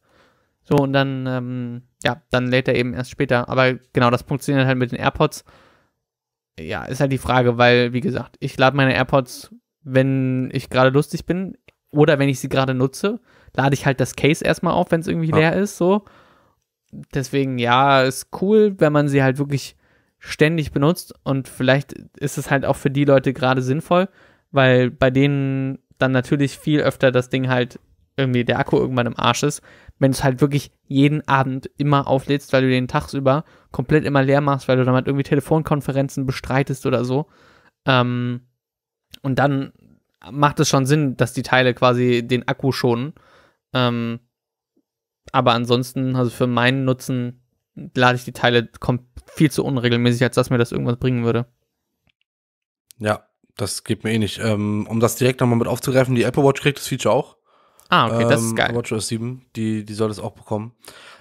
So, und dann, ähm, ja, dann lädt er eben erst später. Aber genau, das funktioniert halt mit den AirPods. Ja, ist halt die Frage, weil, wie gesagt, ich lade meine AirPods wenn ich gerade lustig bin oder wenn ich sie gerade nutze, lade ich halt das Case erstmal auf, wenn es irgendwie ja. leer ist, so. Deswegen, ja, ist cool, wenn man sie halt wirklich ständig benutzt und vielleicht ist es halt auch für die Leute gerade sinnvoll, weil bei denen dann natürlich viel öfter das Ding halt irgendwie der Akku irgendwann im Arsch ist, wenn du es halt wirklich jeden Abend immer auflädst, weil du den tagsüber komplett immer leer machst, weil du dann halt irgendwie Telefonkonferenzen bestreitest oder so. Ähm, und dann macht es schon Sinn, dass die Teile quasi den Akku schonen. Ähm, aber ansonsten, also für meinen Nutzen, lade ich die Teile viel zu unregelmäßig, als dass mir das irgendwas bringen würde. Ja, das geht mir eh nicht. Ähm, um das direkt nochmal mit aufzugreifen, die Apple Watch kriegt das Feature auch. Ah, okay, ähm, das ist ähm, geil. Watch OS 7, die, die soll das auch bekommen.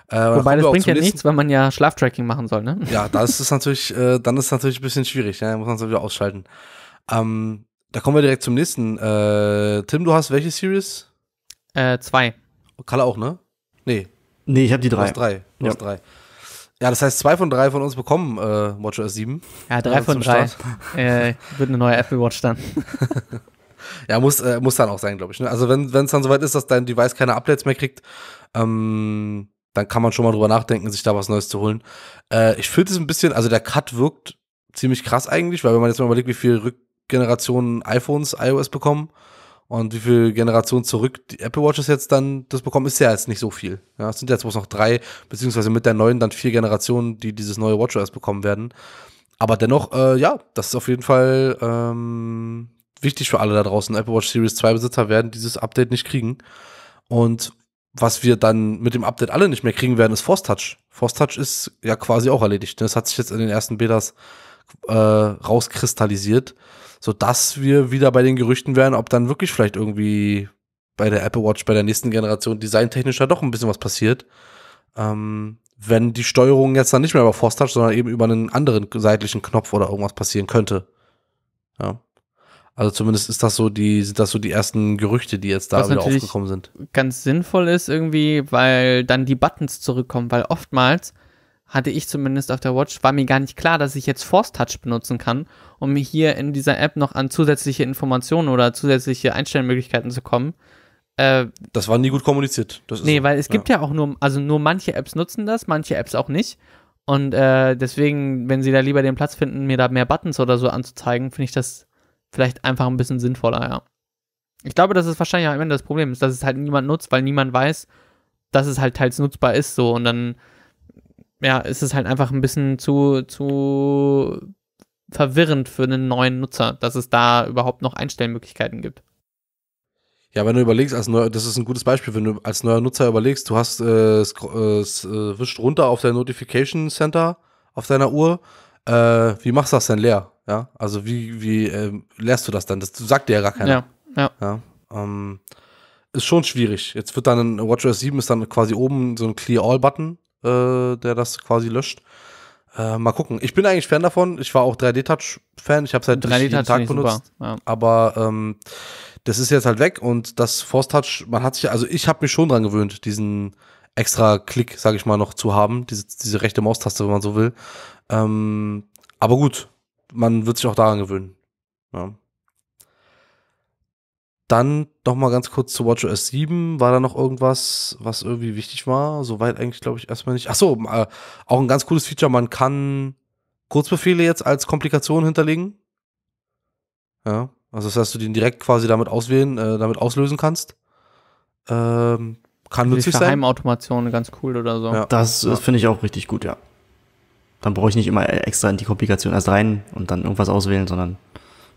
Äh, Wobei das bringt ja nichts, wenn man ja Schlaftracking machen soll, ne? Ja, das ist natürlich, äh, dann ist natürlich ein bisschen schwierig, ne? muss man es wieder ausschalten. Ähm, da kommen wir direkt zum nächsten. Äh, Tim, du hast welche Series? Äh, zwei. Kalle auch, ne? Nee. Nee, ich habe die drei. Du hast drei. Du ja. hast drei. Ja, das heißt, zwei von drei von uns bekommen äh, WatchOS 7. Ja, drei äh, von drei. äh, wird eine neue Apple Watch dann. ja, muss, äh, muss dann auch sein, glaube ich. Ne? Also, wenn es dann soweit ist, dass dein Device keine Updates mehr kriegt, ähm, dann kann man schon mal drüber nachdenken, sich da was Neues zu holen. Äh, ich fühle es ein bisschen, also der Cut wirkt ziemlich krass eigentlich, weil wenn man jetzt mal überlegt, wie viel Rück Generationen iPhones iOS bekommen und wie viele Generationen zurück die Apple Watches jetzt dann das bekommen, ist ja jetzt nicht so viel. Ja, es sind jetzt bloß noch drei, beziehungsweise mit der neuen dann vier Generationen, die dieses neue WatchOS bekommen werden. Aber dennoch, äh, ja, das ist auf jeden Fall ähm, wichtig für alle da draußen. Apple Watch Series 2 Besitzer werden dieses Update nicht kriegen. Und was wir dann mit dem Update alle nicht mehr kriegen werden, ist Force Touch. Force Touch ist ja quasi auch erledigt. Das hat sich jetzt in den ersten Betas äh, rauskristallisiert sodass wir wieder bei den Gerüchten wären, ob dann wirklich vielleicht irgendwie bei der Apple Watch, bei der nächsten Generation designtechnisch da doch ein bisschen was passiert. Ähm, wenn die Steuerung jetzt dann nicht mehr über Force Touch, sondern eben über einen anderen seitlichen Knopf oder irgendwas passieren könnte. Ja. Also zumindest ist das so die, sind das so die ersten Gerüchte, die jetzt da Was wieder aufgekommen sind. Ganz sinnvoll ist irgendwie, weil dann die Buttons zurückkommen, weil oftmals hatte ich zumindest auf der Watch, war mir gar nicht klar, dass ich jetzt Force Touch benutzen kann, um hier in dieser App noch an zusätzliche Informationen oder zusätzliche Einstellmöglichkeiten zu kommen. Äh, das war nie gut kommuniziert. Das nee, so. weil es gibt ja. ja. auch nur, also nur manche Apps nutzen das, manche Apps auch nicht. Und äh, deswegen, wenn sie da lieber den Platz finden, mir da mehr Buttons oder so anzuzeigen, finde ich das vielleicht einfach ein bisschen sinnvoller, ja. Ich glaube, das ist wahrscheinlich am Ende das Problem, ist, dass es halt niemand nutzt, weil niemand weiß, dass es halt teils nutzbar ist so und dann ja, ist es halt einfach ein bisschen zu, zu verwirrend für einen neuen Nutzer, dass es da überhaupt noch Einstellmöglichkeiten gibt. Ja, wenn du überlegst, als neuer, das ist ein gutes Beispiel, wenn du als neuer Nutzer überlegst, du hast äh, äh, äh wischt runter auf dein Notification Center auf deiner Uhr, äh, wie machst du das denn leer? Ja, also wie, wie äh, leerst du das dann? Das sagt dir ja gar keiner. Ja, ja. ja ähm, ist schon schwierig. Jetzt wird dann in WatchOS 7 ist dann quasi oben so ein Clear All Button äh, der das quasi löscht. Äh, mal gucken. Ich bin eigentlich Fan davon. Ich war auch 3D-Touch-Fan. Ich habe es halt 3D jeden Tag benutzt. Ja. Aber ähm, das ist jetzt halt weg und das Force Touch, man hat sich, also ich habe mich schon dran gewöhnt, diesen extra Klick, sage ich mal, noch zu haben, diese, diese rechte Maustaste, wenn man so will. Ähm, aber gut, man wird sich auch daran gewöhnen. Ja. Dann noch mal ganz kurz zu WatchOS 7. War da noch irgendwas, was irgendwie wichtig war? Soweit eigentlich, glaube ich, erstmal nicht. Achso, äh, auch ein ganz cooles Feature. Man kann Kurzbefehle jetzt als Komplikation hinterlegen. Ja, also das heißt, du den direkt quasi damit auswählen, äh, damit auslösen kannst. Ähm, kann Wie nützlich sein. Heimautomation ganz cool oder so. Ja. Das, das äh, finde ich auch richtig gut, ja. Dann brauche ich nicht immer äh, extra in die Komplikation erst rein und dann irgendwas auswählen, sondern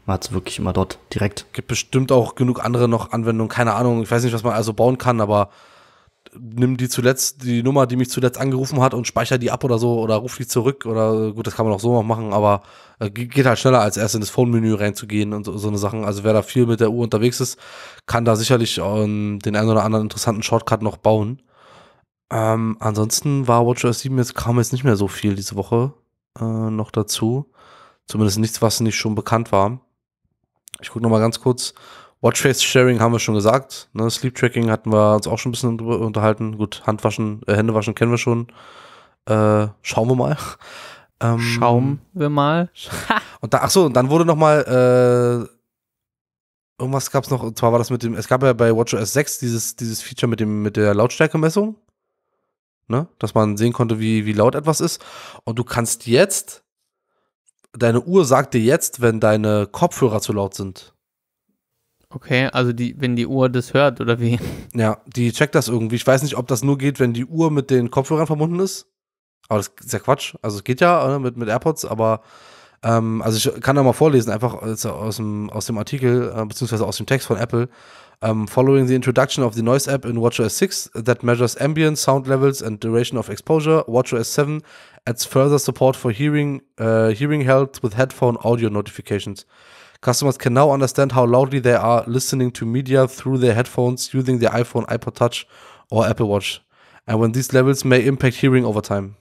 man hat es wirklich immer dort direkt. Gibt bestimmt auch genug andere noch Anwendungen, keine Ahnung, ich weiß nicht, was man also bauen kann, aber nimm die zuletzt, die Nummer, die mich zuletzt angerufen hat und speicher die ab oder so oder ruf die zurück oder gut, das kann man auch so noch machen, aber äh, geht halt schneller als erst in das Phone-Menü reinzugehen und so, so eine Sachen. Also wer da viel mit der Uhr unterwegs ist, kann da sicherlich ähm, den einen oder anderen interessanten Shortcut noch bauen. Ähm, ansonsten war WatchOS 7 jetzt kam jetzt nicht mehr so viel diese Woche äh, noch dazu. Zumindest nichts, was nicht schon bekannt war ich gucke nochmal ganz kurz. Watch Face sharing haben wir schon gesagt. Ne? Sleep-Tracking hatten wir uns auch schon ein bisschen unterhalten. Gut, Handwaschen, äh, Händewaschen kennen wir schon. Äh, schauen wir mal. Ähm, schauen wir mal. und da, ach und dann wurde nochmal. äh, irgendwas gab es noch. Und zwar war das mit dem. Es gab ja bei WatchOS 6 dieses dieses Feature mit dem mit der Lautstärkemessung, ne, dass man sehen konnte, wie wie laut etwas ist. Und du kannst jetzt deine Uhr sagt dir jetzt, wenn deine Kopfhörer zu laut sind. Okay, also die, wenn die Uhr das hört oder wie? Ja, die checkt das irgendwie. Ich weiß nicht, ob das nur geht, wenn die Uhr mit den Kopfhörern verbunden ist. Aber das ist ja Quatsch. Also es geht ja ne, mit, mit AirPods, aber ähm, also ich kann da mal vorlesen, einfach aus, äh, aus, dem, aus dem Artikel, äh, beziehungsweise aus dem Text von Apple. Um, following the introduction of the noise app in WatchOS 6 that measures ambient sound levels and duration of exposure, WatchOS 7 adds further support for hearing uh, hearing health with headphone audio notifications. Customers can now understand how loudly they are listening to media through their headphones using their iPhone, iPod Touch or Apple Watch. And when these levels may impact hearing over time.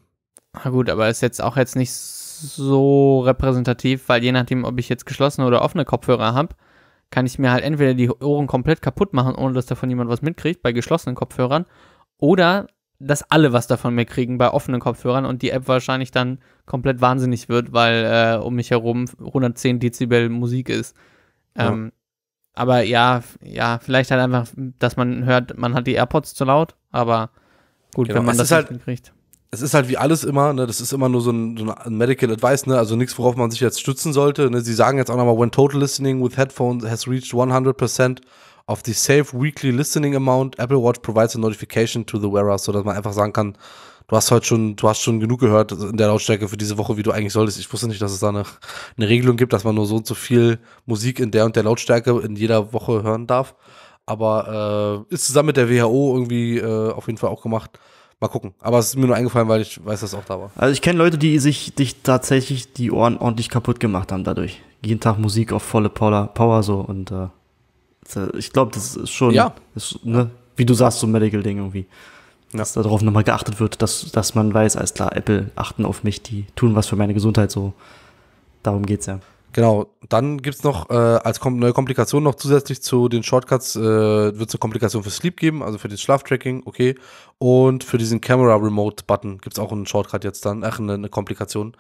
Na gut, aber ist jetzt auch jetzt nicht so repräsentativ, weil je nachdem, ob ich jetzt geschlossene oder offene Kopfhörer habe, kann ich mir halt entweder die Ohren komplett kaputt machen, ohne dass davon jemand was mitkriegt, bei geschlossenen Kopfhörern, oder dass alle was davon mitkriegen bei offenen Kopfhörern und die App wahrscheinlich dann komplett wahnsinnig wird, weil äh, um mich herum 110 Dezibel Musik ist. Ähm, ja. Aber ja, ja, vielleicht halt einfach, dass man hört, man hat die AirPods zu laut, aber gut, genau. wenn man es das halt, mitkriegt es ist halt wie alles immer, ne, das ist immer nur so ein, so ein Medical Advice, ne, also nichts, worauf man sich jetzt stützen sollte. Ne. Sie sagen jetzt auch nochmal, when total listening with headphones has reached 100% of the safe weekly listening amount, Apple Watch provides a notification to the wearer, sodass man einfach sagen kann, du hast heute schon, du hast schon genug gehört in der Lautstärke für diese Woche, wie du eigentlich solltest. Ich wusste nicht, dass es da eine, eine Regelung gibt, dass man nur so und so viel Musik in der und der Lautstärke in jeder Woche hören darf. Aber äh, ist zusammen mit der WHO irgendwie äh, auf jeden Fall auch gemacht. Mal gucken. Aber es ist mir nur eingefallen, weil ich weiß, dass es auch da war. Also ich kenne Leute, die sich, dich tatsächlich die Ohren ordentlich kaputt gemacht haben dadurch. Jeden Tag Musik auf volle Power, Power so und äh, äh ich glaube, das ist schon, ja. Ist, ne, wie du sagst, so ein Medical-Ding irgendwie. Ja. Dass darauf nochmal geachtet wird, dass, dass man weiß, alles klar, Apple achten auf mich, die tun was für meine Gesundheit, so. Darum geht's ja. Genau, dann gibt's noch äh, als kom neue Komplikation noch zusätzlich zu den Shortcuts äh, wird es eine Komplikation für Sleep geben, also für das Schlaftracking, okay. Und für diesen Camera Remote Button gibt's auch einen Shortcut jetzt dann, ach, eine, eine Komplikation.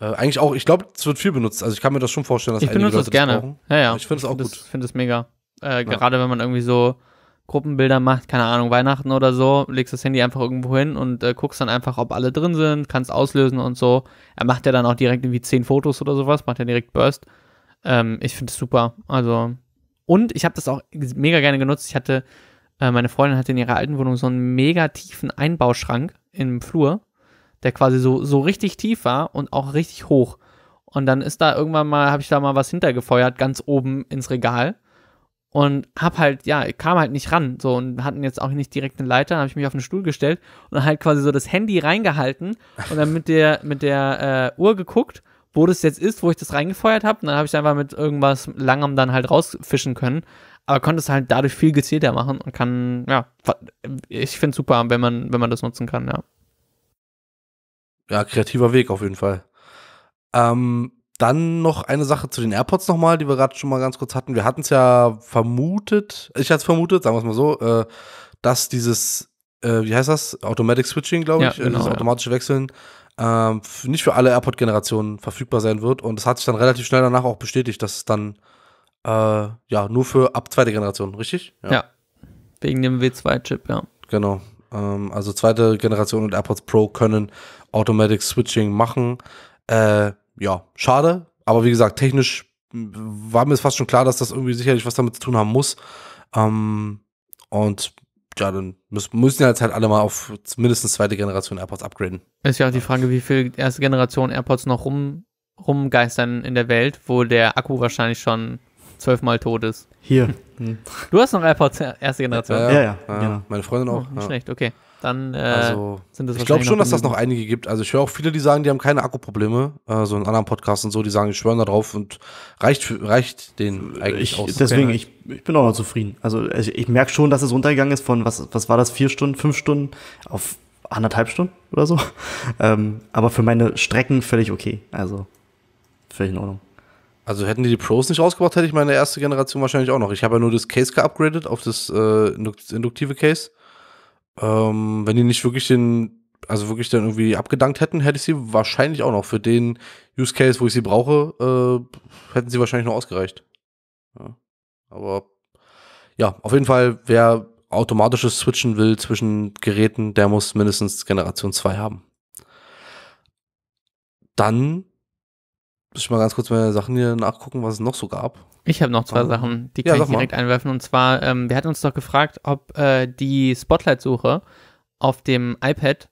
Äh, eigentlich auch, ich glaube, es wird viel benutzt. Also ich kann mir das schon vorstellen, dass ich einige benutze Leute das gerne. Das ja, ja. Ich finde es auch find gut. Ich finde es mega. Äh, ja. Gerade wenn man irgendwie so Gruppenbilder macht, keine Ahnung, Weihnachten oder so, legst das Handy einfach irgendwo hin und äh, guckst dann einfach, ob alle drin sind, kannst auslösen und so. Er macht ja dann auch direkt irgendwie zehn Fotos oder sowas, macht ja direkt Burst. Ähm, ich finde es super. Also, und ich habe das auch mega gerne genutzt. Ich hatte, äh, meine Freundin hatte in ihrer alten Wohnung so einen mega tiefen Einbauschrank im Flur, der quasi so, so richtig tief war und auch richtig hoch. Und dann ist da irgendwann mal, habe ich da mal was hintergefeuert, ganz oben ins Regal und hab halt, ja, kam halt nicht ran, so und hatten jetzt auch nicht direkt einen Leiter, dann hab ich mich auf den Stuhl gestellt und halt quasi so das Handy reingehalten und dann mit der mit der äh, Uhr geguckt, wo das jetzt ist, wo ich das reingefeuert habe, und dann habe ich einfach mit irgendwas langem dann halt rausfischen können, aber konnte es halt dadurch viel gezielter machen und kann, ja, ich find's super, wenn man wenn man das nutzen kann, ja. Ja, kreativer Weg auf jeden Fall. Ähm, dann noch eine Sache zu den AirPods nochmal, die wir gerade schon mal ganz kurz hatten. Wir hatten es ja vermutet, also ich hatte es vermutet, sagen wir es mal so, äh, dass dieses, äh, wie heißt das? Automatic Switching, glaube ich, ja, äh, genau, dieses automatische ja. Wechseln äh, nicht für alle AirPod-Generationen verfügbar sein wird. Und es hat sich dann relativ schnell danach auch bestätigt, dass es dann äh, ja nur für ab zweite Generation, richtig? Ja. ja wegen dem W2-Chip, ja. Genau. Ähm, also zweite Generation und AirPods Pro können Automatic Switching machen. Äh, ja, schade. Aber wie gesagt, technisch war mir fast schon klar, dass das irgendwie sicherlich was damit zu tun haben muss. Ähm, und ja, dann müssen, ja jetzt halt alle mal auf mindestens zweite Generation AirPods upgraden. Ist ja auch die Frage, wie viel erste Generation AirPods noch rum, rumgeistern in der Welt, wo der Akku wahrscheinlich schon zwölfmal tot ist. Hier. Hm. Du hast noch AirPods erste Generation. Ja, ja, ja, ja. Genau. Meine Freundin auch. Oh, nicht schlecht, okay dann äh, also, sind das Ich glaube schon, dass das noch einige gibt. Also ich höre auch viele, die sagen, die haben keine Akkuprobleme. Äh, so in anderen Podcasts und so, die sagen, die schwören da drauf und reicht, reicht denen eigentlich ich, aus. Deswegen, ich, ich bin auch noch zufrieden. Also ich, ich merke schon, dass es runtergegangen ist von, was, was war das, vier Stunden, fünf Stunden auf anderthalb Stunden oder so. Ähm, aber für meine Strecken völlig okay. Also völlig in Ordnung. Also hätten die die Pros nicht rausgebracht, hätte ich meine erste Generation wahrscheinlich auch noch. Ich habe ja nur das Case geupgradet auf das äh, induktive Case. Ähm, wenn die nicht wirklich den, also wirklich dann irgendwie abgedankt hätten, hätte ich sie wahrscheinlich auch noch für den Use Case, wo ich sie brauche, äh, hätten sie wahrscheinlich noch ausgereicht. Ja. Aber ja, auf jeden Fall, wer automatisches Switchen will zwischen Geräten, der muss mindestens Generation 2 haben. Dann muss ich mal ganz kurz meine Sachen hier nachgucken, was es noch so gab. Ich habe noch zwei ah. Sachen, die ja, kann ich direkt mal. einwerfen. Und zwar, ähm, wir hatten uns doch gefragt, ob äh, die Spotlight-Suche auf dem iPad,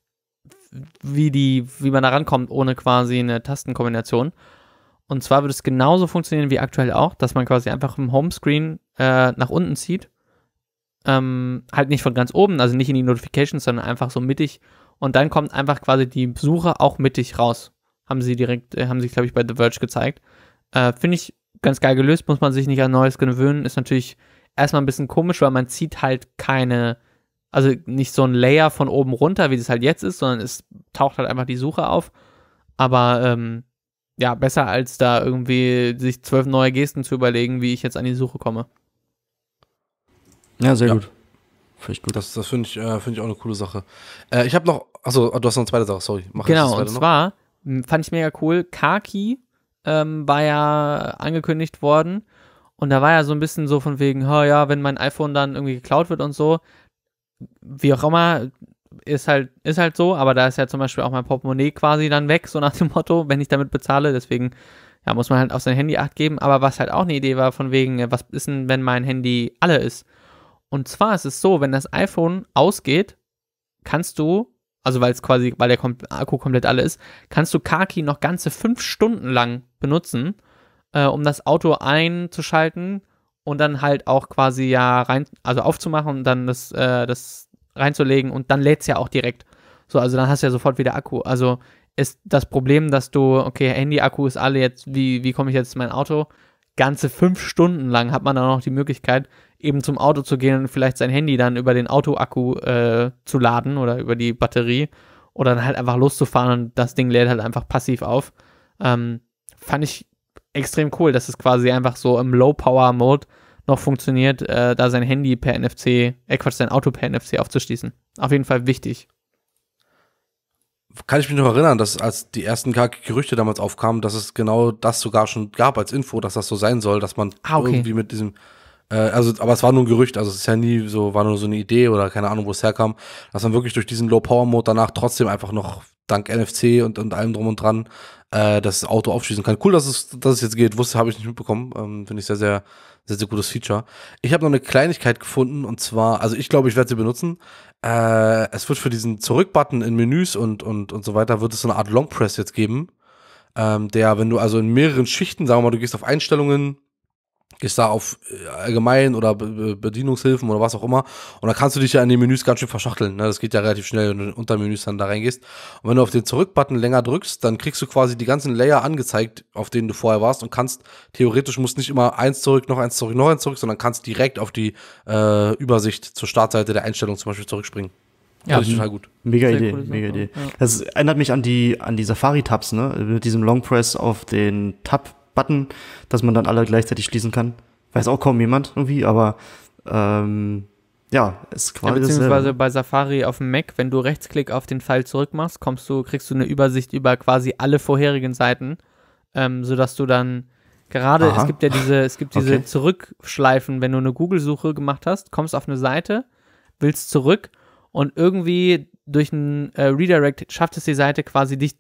wie, die, wie man da rankommt, ohne quasi eine Tastenkombination. Und zwar würde es genauso funktionieren wie aktuell auch, dass man quasi einfach im Homescreen äh, nach unten zieht. Ähm, halt nicht von ganz oben, also nicht in die Notifications, sondern einfach so mittig. Und dann kommt einfach quasi die Suche auch mittig raus. Haben sie direkt, äh, haben sie, glaube ich, bei The Verge gezeigt. Äh, Finde ich ganz geil gelöst, muss man sich nicht an Neues gewöhnen. Ist natürlich erstmal ein bisschen komisch, weil man zieht halt keine, also nicht so ein Layer von oben runter, wie es halt jetzt ist, sondern es taucht halt einfach die Suche auf. Aber ähm, ja, besser als da irgendwie sich zwölf neue Gesten zu überlegen, wie ich jetzt an die Suche komme. Ja, sehr ja. gut. Finde ich gut. Das, das finde ich, äh, find ich auch eine coole Sache. Äh, ich habe noch, achso, du hast noch eine zweite Sache, sorry. Mach genau, und noch. zwar hm, fand ich mega cool. Kaki ähm, war ja angekündigt worden. Und da war ja so ein bisschen so von wegen, oh ja, wenn mein iPhone dann irgendwie geklaut wird und so, wie auch immer, ist halt, ist halt so, aber da ist ja zum Beispiel auch mein Portemonnaie quasi dann weg, so nach dem Motto, wenn ich damit bezahle, deswegen ja, muss man halt auf sein Handy acht geben. Aber was halt auch eine Idee war, von wegen, was ist denn, wenn mein Handy alle ist? Und zwar ist es so, wenn das iPhone ausgeht, kannst du also weil es quasi, weil der Akku komplett alle ist, kannst du Kaki noch ganze fünf Stunden lang benutzen, äh, um das Auto einzuschalten und dann halt auch quasi ja rein, also aufzumachen und dann das, äh, das reinzulegen und dann lädt es ja auch direkt. So, also dann hast du ja sofort wieder Akku. Also ist das Problem, dass du, okay, Handy-Akku ist alle jetzt, wie, wie komme ich jetzt zu meinem Auto? Ganze fünf Stunden lang hat man dann noch die Möglichkeit, eben zum Auto zu gehen und vielleicht sein Handy dann über den Autoakku äh, zu laden oder über die Batterie oder dann halt einfach loszufahren und das Ding lädt halt einfach passiv auf. Ähm, fand ich extrem cool, dass es quasi einfach so im Low-Power-Mode noch funktioniert, äh, da sein Handy per NFC, äh Quatsch, sein Auto per NFC aufzuschließen. Auf jeden Fall wichtig. Kann ich mich noch erinnern, dass als die ersten Gerüchte damals aufkamen, dass es genau das sogar schon gab als Info, dass das so sein soll, dass man ah, okay. irgendwie mit diesem äh, also, aber es war nur ein Gerücht, also es ist ja nie so, war nur so eine Idee oder keine Ahnung, wo es herkam, dass man wirklich durch diesen Low-Power-Mode danach trotzdem einfach noch dank NFC und, und allem drum und dran äh, das Auto aufschließen kann. Cool, dass es, dass es jetzt geht. Wusste, habe ich nicht mitbekommen. Ähm, Finde ich sehr, sehr, sehr, sehr gutes Feature. Ich habe noch eine Kleinigkeit gefunden und zwar, also ich glaube, ich werde sie benutzen. Äh, es wird für diesen Zurück-Button in Menüs und, und, und so weiter, wird es so eine Art Long Press jetzt geben. Ähm, der, wenn du also in mehreren Schichten, sagen wir mal, du gehst auf Einstellungen, gehst da auf äh, allgemein oder Bedienungshilfen oder was auch immer und da kannst du dich ja in den Menüs ganz schön verschachteln. Ne? Das geht ja relativ schnell, wenn du unter Menüs dann da reingehst. Und wenn du auf den Zurück-Button länger drückst, dann kriegst du quasi die ganzen Layer angezeigt, auf denen du vorher warst und kannst theoretisch musst nicht immer eins zurück, noch eins zurück, noch eins zurück, sondern kannst direkt auf die äh, Übersicht zur Startseite der Einstellung zum Beispiel zurückspringen. Ja, das ist total gut. Mega Idee, cool, mega Idee. Ja. Das erinnert mich an die an die Safari-Tabs, ne? Mit diesem Long Press auf den Tab Button, dass man dann alle gleichzeitig schließen kann. Weiß auch kaum jemand irgendwie, aber ähm, ja, ist quasi. Ja, beziehungsweise dasselbe. bei Safari auf dem Mac, wenn du Rechtsklick auf den Pfeil zurückmachst, kommst du, kriegst du eine Übersicht über quasi alle vorherigen Seiten, ähm, sodass du dann gerade, Aha. es gibt ja diese, es gibt diese okay. Zurückschleifen, wenn du eine Google-Suche gemacht hast, kommst auf eine Seite, willst zurück und irgendwie durch einen äh, Redirect schafft es die Seite quasi dich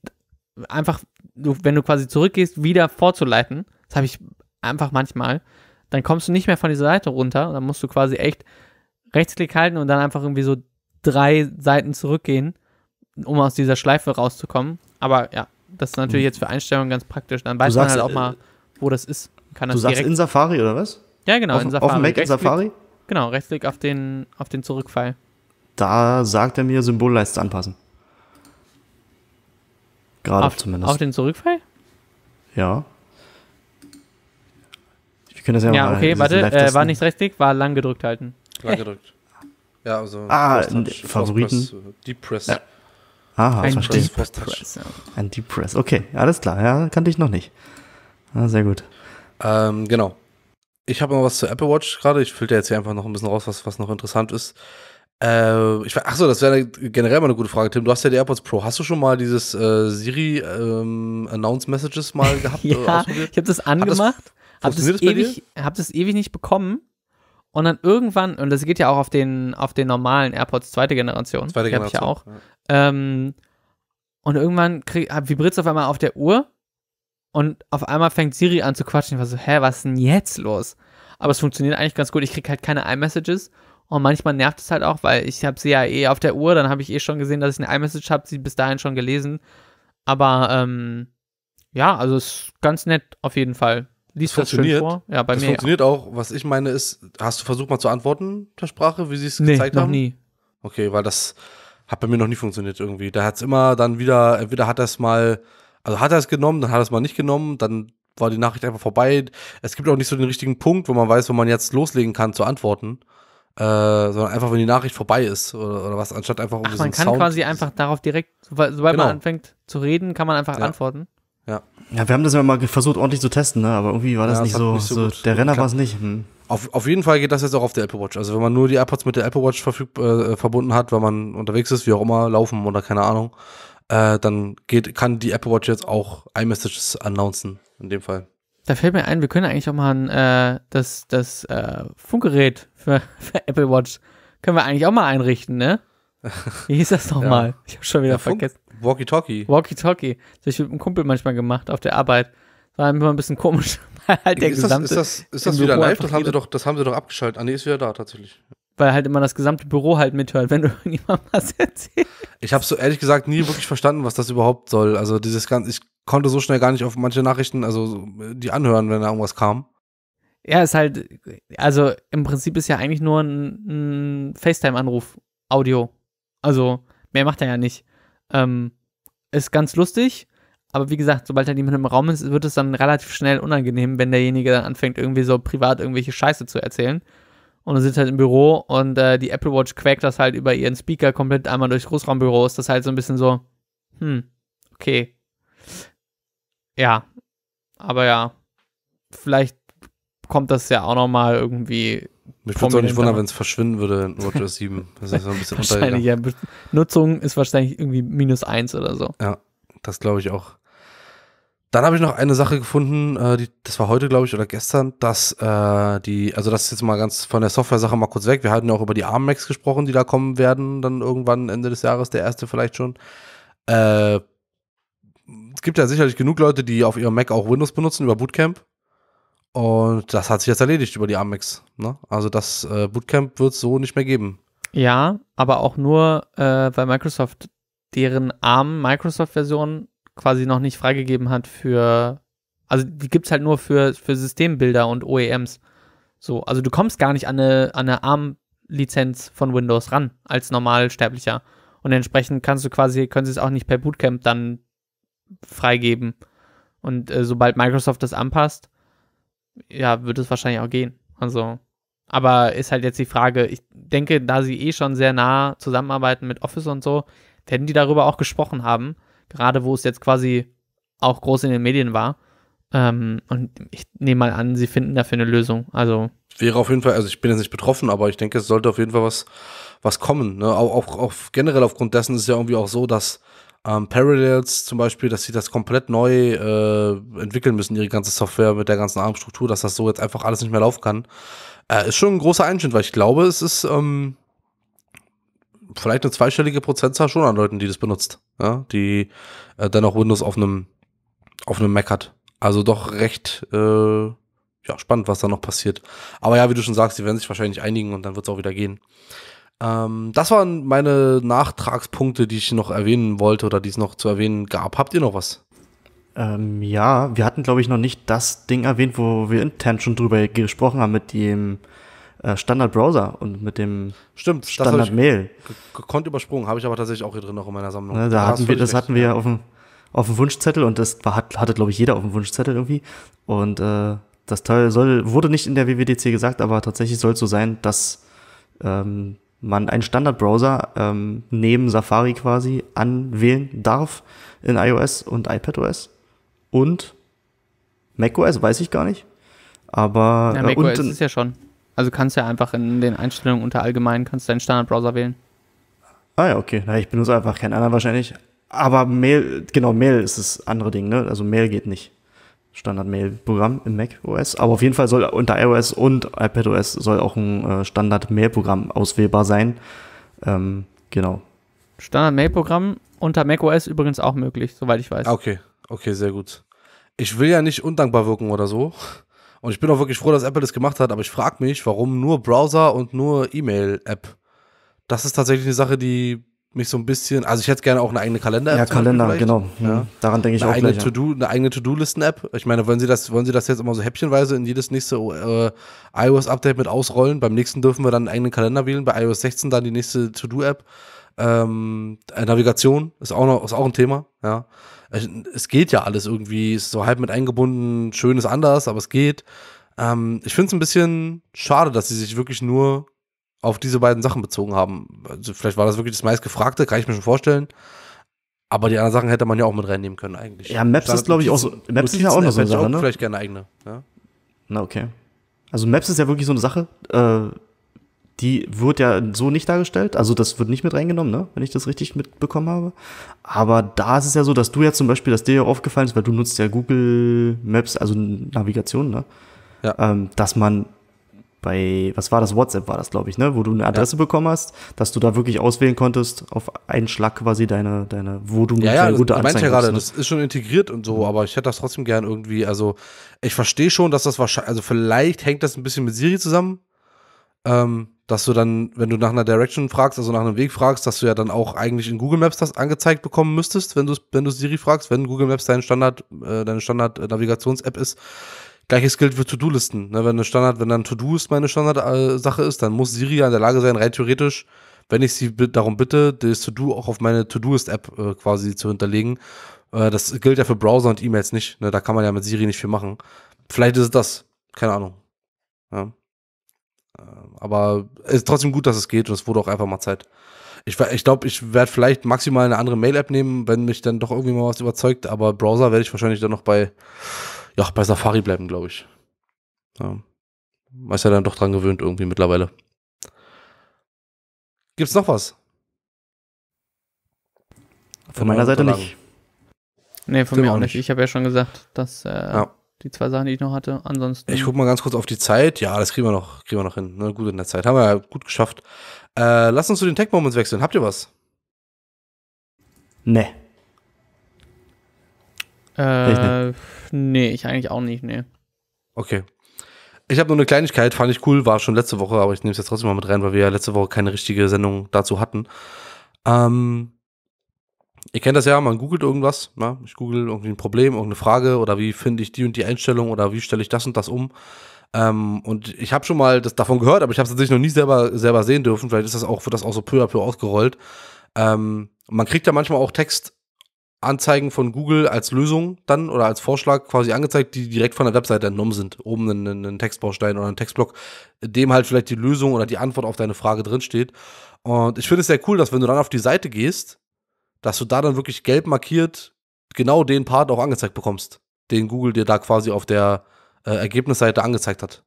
einfach, du, wenn du quasi zurückgehst, wieder vorzuleiten, das habe ich einfach manchmal, dann kommst du nicht mehr von dieser Seite runter. Dann musst du quasi echt Rechtsklick halten und dann einfach irgendwie so drei Seiten zurückgehen, um aus dieser Schleife rauszukommen. Aber ja, das ist natürlich mhm. jetzt für Einstellungen ganz praktisch. Dann weiß du man halt auch äh, mal, wo das ist. Kann das du sagst in Safari oder was? Ja, genau, auf, in Safari. Auf dem Mac in Safari? Genau, Rechtsklick auf den, auf den Zurückpfeil. Da sagt er mir Symbolleiste anpassen. Gerade auf, zumindest. Auf den Zurückfall? Ja. Wir können das ja, ja mal okay, warte, äh, war nicht rechtsklick, war lang gedrückt halten. Lang gedrückt. Ja, also. Ah, Favoriten. Äh, Deep Press. Ja. Aha, ein verstehe. Deep Press, Press, ja. Ein Deep Press. Okay, alles klar. Ja, kannte ich noch nicht. Ah, sehr gut. Ähm, genau. Ich habe noch was zur Apple Watch gerade. Ich filter jetzt hier einfach noch ein bisschen raus, was, was noch interessant ist. Äh, ich, ach so, das wäre generell mal eine gute Frage, Tim. Du hast ja die AirPods Pro. Hast du schon mal dieses äh, Siri ähm, Announce Messages mal gehabt? Äh, ja, ich habe das angemacht, habe das, das, hab das ewig nicht bekommen. Und dann irgendwann, und das geht ja auch auf den, auf den normalen AirPods zweite Generation, zweite Generation, ich ja auch. Ja. Ähm, und irgendwann vibriert es auf einmal auf der Uhr und auf einmal fängt Siri an zu quatschen. Ich war so, hä, was ist denn jetzt los? Aber es funktioniert eigentlich ganz gut. Ich kriege halt keine iMessages und manchmal nervt es halt auch, weil ich habe sie ja eh auf der Uhr, dann habe ich eh schon gesehen, dass ich eine iMessage habe, sie bis dahin schon gelesen. Aber ähm, ja, also ist ganz nett auf jeden Fall. Lies das funktioniert. Schön vor. Ja, bei das mir funktioniert ja. auch. Was ich meine ist, hast du versucht mal zu antworten der Sprache, wie sie es nee, gezeigt noch haben? noch nie. Okay, weil das hat bei mir noch nie funktioniert irgendwie. Da hat es immer dann wieder, entweder hat er es mal, also hat er es genommen, dann hat er es mal nicht genommen, dann war die Nachricht einfach vorbei. Es gibt auch nicht so den richtigen Punkt, wo man weiß, wo man jetzt loslegen kann zu antworten. Äh, sondern einfach, wenn die Nachricht vorbei ist oder, oder was, anstatt einfach um Ach, Man kann Sound quasi einfach darauf direkt, sobald genau. man anfängt zu reden, kann man einfach ja. antworten. Ja. ja, wir haben das ja mal versucht, ordentlich zu testen, ne? aber irgendwie war das, ja, nicht, so, nicht, so, so Der Renner war es nicht. Hm. Auf, auf jeden Fall geht das jetzt auch auf der Apple Watch. Also wenn man nur die AirPods mit der Apple Watch verfüg, äh, verbunden hat, weil man unterwegs ist, wie auch immer, laufen oder keine Ahnung, äh, dann geht, kann die Apple Watch jetzt auch iMessages announcen, in dem Fall. Da fällt mir ein, wir können eigentlich auch mal ein, äh, das, das äh, Funkgerät für, für, Apple Watch können wir eigentlich auch mal einrichten, ne? Wie hieß das nochmal? Ja. Ich habe schon wieder ja, vergessen. Walkie-Talkie. Walkie-Talkie. Das habe ich mit einem Kumpel manchmal gemacht auf der Arbeit. War halt immer ein bisschen komisch. halt der ist, das, ist das, ist das wieder live? Das haben, sie doch, das haben sie doch abgeschaltet. Ah, nee, ist wieder da tatsächlich weil halt immer das gesamte Büro halt mithört, wenn du irgendjemandem was erzählst. Ich habe so ehrlich gesagt nie wirklich verstanden, was das überhaupt soll. Also dieses ganze, ich konnte so schnell gar nicht auf manche Nachrichten, also äh, die anhören, wenn da irgendwas kam. Ja, ist halt, also im Prinzip ist ja eigentlich nur ein, ein FaceTime-Anruf, Audio. Also mehr macht er ja nicht. Ähm, ist ganz lustig, aber wie gesagt, sobald da jemand im Raum ist, wird es dann relativ schnell unangenehm, wenn derjenige dann anfängt, irgendwie so privat irgendwelche Scheiße zu erzählen und dann sitzt halt im Büro und äh, die Apple Watch quäkt das halt über ihren Speaker komplett einmal durchs Großraumbüro. Ist das halt so ein bisschen so, hm, okay. Ja, aber ja, vielleicht kommt das ja auch nochmal irgendwie. Mich würde es auch nicht wundern, wenn es verschwinden würde in WatchOS 7. Das ist so ein bisschen wahrscheinlich, ja. Nutzung ist wahrscheinlich irgendwie minus eins oder so. Ja, das glaube ich auch. Dann habe ich noch eine Sache gefunden, äh, die, das war heute, glaube ich, oder gestern, dass äh, die, also das ist jetzt mal ganz von der Software-Sache mal kurz weg. Wir hatten ja auch über die ARM-Macs gesprochen, die da kommen werden, dann irgendwann Ende des Jahres, der erste vielleicht schon. Äh, es gibt ja sicherlich genug Leute, die auf ihrem Mac auch Windows benutzen über Bootcamp. Und das hat sich jetzt erledigt über die ARM-Macs. Ne? Also das äh, Bootcamp wird es so nicht mehr geben. Ja, aber auch nur, äh, weil Microsoft deren ARM-Microsoft-Version quasi noch nicht freigegeben hat für, also die gibt es halt nur für, für Systembilder und OEMs. So, also du kommst gar nicht an eine, an eine ARM-Lizenz von Windows ran als Normalsterblicher. Und entsprechend kannst du quasi, können sie es auch nicht per Bootcamp dann freigeben. Und äh, sobald Microsoft das anpasst, ja, wird es wahrscheinlich auch gehen. Also, aber ist halt jetzt die Frage, ich denke, da sie eh schon sehr nah zusammenarbeiten mit Office und so, werden die darüber auch gesprochen haben gerade wo es jetzt quasi auch groß in den Medien war. Ähm, und ich nehme mal an, sie finden dafür eine Lösung. Also wäre auf jeden Fall, also ich bin jetzt nicht betroffen, aber ich denke, es sollte auf jeden Fall was, was kommen. Ne? Auch, auch, auch generell aufgrund dessen ist es ja irgendwie auch so, dass ähm, Parallels zum Beispiel, dass sie das komplett neu äh, entwickeln müssen, ihre ganze Software mit der ganzen Armstruktur, dass das so jetzt einfach alles nicht mehr laufen kann. Äh, ist schon ein großer Einschnitt, weil ich glaube, es ist ähm, vielleicht eine zweistellige Prozentzahl schon an Leuten, die das benutzt, ja, die äh, dann auch Windows auf einem auf einem Mac hat. Also doch recht äh, ja, spannend, was da noch passiert. Aber ja, wie du schon sagst, die werden sich wahrscheinlich einigen und dann wird es auch wieder gehen. Ähm, das waren meine Nachtragspunkte, die ich noch erwähnen wollte oder die es noch zu erwähnen gab. Habt ihr noch was? Ähm, ja, wir hatten, glaube ich, noch nicht das Ding erwähnt, wo wir intern schon drüber gesprochen haben mit dem äh, Standard-Browser und mit dem Stimmt, Standard-Mail. Konnte übersprungen, habe ich aber tatsächlich auch hier drin noch in meiner Sammlung. Ne, da ja, hatten wir, das hatten wir ja auf dem, auf dem Wunschzettel und das war, hat, hatte, glaube ich, jeder auf dem Wunschzettel irgendwie. Und äh, das Teil soll, wurde nicht in der WWDC gesagt, aber tatsächlich soll es so sein, dass ähm, man einen Standardbrowser ähm, neben Safari quasi anwählen darf in iOS und iPadOS und macOS, weiß ich gar nicht. Aber ja, äh, macOS äh, und, ist ja schon. Also kannst du ja einfach in den Einstellungen unter Allgemein kannst deinen Standardbrowser wählen. Ah ja, okay. Na, ich benutze einfach keinen anderen wahrscheinlich. Aber Mail, genau, Mail ist das andere Ding, ne? Also Mail geht nicht. Standard-Mail-Programm im Mac OS. Aber auf jeden Fall soll unter iOS und iPadOS soll auch ein äh, Standard-Mail-Programm auswählbar sein. Ähm, genau. Standard-Mail-Programm unter macOS übrigens auch möglich, soweit ich weiß. Ah, okay, okay, sehr gut. Ich will ja nicht undankbar wirken oder so. Und ich bin auch wirklich froh, dass Apple das gemacht hat, aber ich frage mich, warum nur Browser und nur E-Mail-App? Das ist tatsächlich eine Sache, die mich so ein bisschen, also ich hätte gerne auch eine eigene Kalender-App. Ja, Kalender, genau. Ja. Mhm. Daran denke ich eine auch eigene gleich, to -Do, Eine eigene To-Do-Listen-App. Ich meine, wollen Sie das, wollen Sie das jetzt immer so häppchenweise in jedes nächste äh, iOS-Update mit ausrollen? Beim nächsten dürfen wir dann einen eigenen Kalender wählen, bei iOS 16 dann die nächste To-Do-App. Ähm, Navigation ist auch noch, ist auch ein Thema, ja. Also, es geht ja alles irgendwie, ist so halb mit eingebunden, schön ist anders, aber es geht. Ähm, ich finde es ein bisschen schade, dass sie sich wirklich nur auf diese beiden Sachen bezogen haben. Also vielleicht war das wirklich das meistgefragte, kann ich mir schon vorstellen. Aber die anderen Sachen hätte man ja auch mit reinnehmen können eigentlich. Ja, Maps Standard ist glaube ich auch so. Maps Notizen ist ja auch noch so eine Sache, ne? Vielleicht gerne eigene. Ja? Na okay. Also Maps ist ja wirklich so eine Sache. Äh, die wird ja so nicht dargestellt. Also das wird nicht mit reingenommen, ne? wenn ich das richtig mitbekommen habe. Aber da ist es ja so, dass du ja zum Beispiel, dass dir ja aufgefallen ist, weil du nutzt ja Google Maps, also Navigation, ne? Ja. Ähm, dass man bei, was war das, WhatsApp war das, glaube ich, ne? wo du eine Adresse ja. bekommen hast, dass du da wirklich auswählen konntest, auf einen Schlag quasi deine, deine wo also du ja, ja, eine gute das, Anzeige ja gerade, ne? das ist schon integriert und so, mhm. aber ich hätte das trotzdem gern irgendwie, also ich verstehe schon, dass das wahrscheinlich, also vielleicht hängt das ein bisschen mit Siri zusammen, ähm, dass du dann, wenn du nach einer Direction fragst, also nach einem Weg fragst, dass du ja dann auch eigentlich in Google Maps das angezeigt bekommen müsstest, wenn du wenn du Siri fragst, wenn Google Maps dein Standard, äh, deine Standard-Navigations-App ist. Gleiches gilt für To-Do-Listen. Ne? Wenn eine Standard, wenn dann To-Do ist meine Standard-Sache ist, dann muss Siri ja in der Lage sein, rein theoretisch, wenn ich sie darum bitte, das To-Do auch auf meine To-Do-List-App äh, quasi zu hinterlegen. Äh, das gilt ja für Browser und E-Mails nicht. Ne? Da kann man ja mit Siri nicht viel machen. Vielleicht ist es das. Keine Ahnung. Ja. Ähm, aber es ist trotzdem gut, dass es geht und es wurde auch einfach mal Zeit. Ich glaube, ich, glaub, ich werde vielleicht maximal eine andere Mail-App nehmen, wenn mich dann doch irgendwie mal was überzeugt, aber Browser werde ich wahrscheinlich dann noch bei, ja, bei Safari bleiben, glaube ich. Ja. Man ist ja dann doch dran gewöhnt irgendwie mittlerweile. Gibt's noch was? Von, meiner Seite nicht. Nee, von Sind mir auch nicht. Ich habe ja schon gesagt, dass äh, ja die zwei Sachen, die ich noch hatte. Ansonsten. Ich gucke mal ganz kurz auf die Zeit. Ja, das kriegen wir noch, kriegen wir noch hin. Ne? Gut in der Zeit. Haben wir ja gut geschafft. Äh, lass uns zu den Tech-Moments wechseln. Habt ihr was? Nee. Äh, ich nee, ich eigentlich auch nicht, nee. Okay. Ich habe nur eine Kleinigkeit, fand ich cool, war schon letzte Woche, aber ich nehme es jetzt trotzdem mal mit rein, weil wir ja letzte Woche keine richtige Sendung dazu hatten. Ähm, Ihr kennt das ja, man googelt irgendwas. Ne? Ich google irgendwie ein Problem, irgendeine Frage oder wie finde ich die und die Einstellung oder wie stelle ich das und das um. Ähm, und ich habe schon mal das davon gehört, aber ich habe es tatsächlich noch nie selber, selber sehen dürfen. Vielleicht ist das auch, wird das auch so peu à peu ausgerollt. Ähm, man kriegt ja manchmal auch Textanzeigen von Google als Lösung dann oder als Vorschlag quasi angezeigt, die direkt von der Webseite entnommen sind. Oben einen, einen Textbaustein oder einen Textblock, in dem halt vielleicht die Lösung oder die Antwort auf deine Frage drinsteht. Und ich finde es sehr cool, dass wenn du dann auf die Seite gehst, dass du da dann wirklich gelb markiert genau den Part auch angezeigt bekommst, den Google dir da quasi auf der äh, Ergebnisseite angezeigt hat.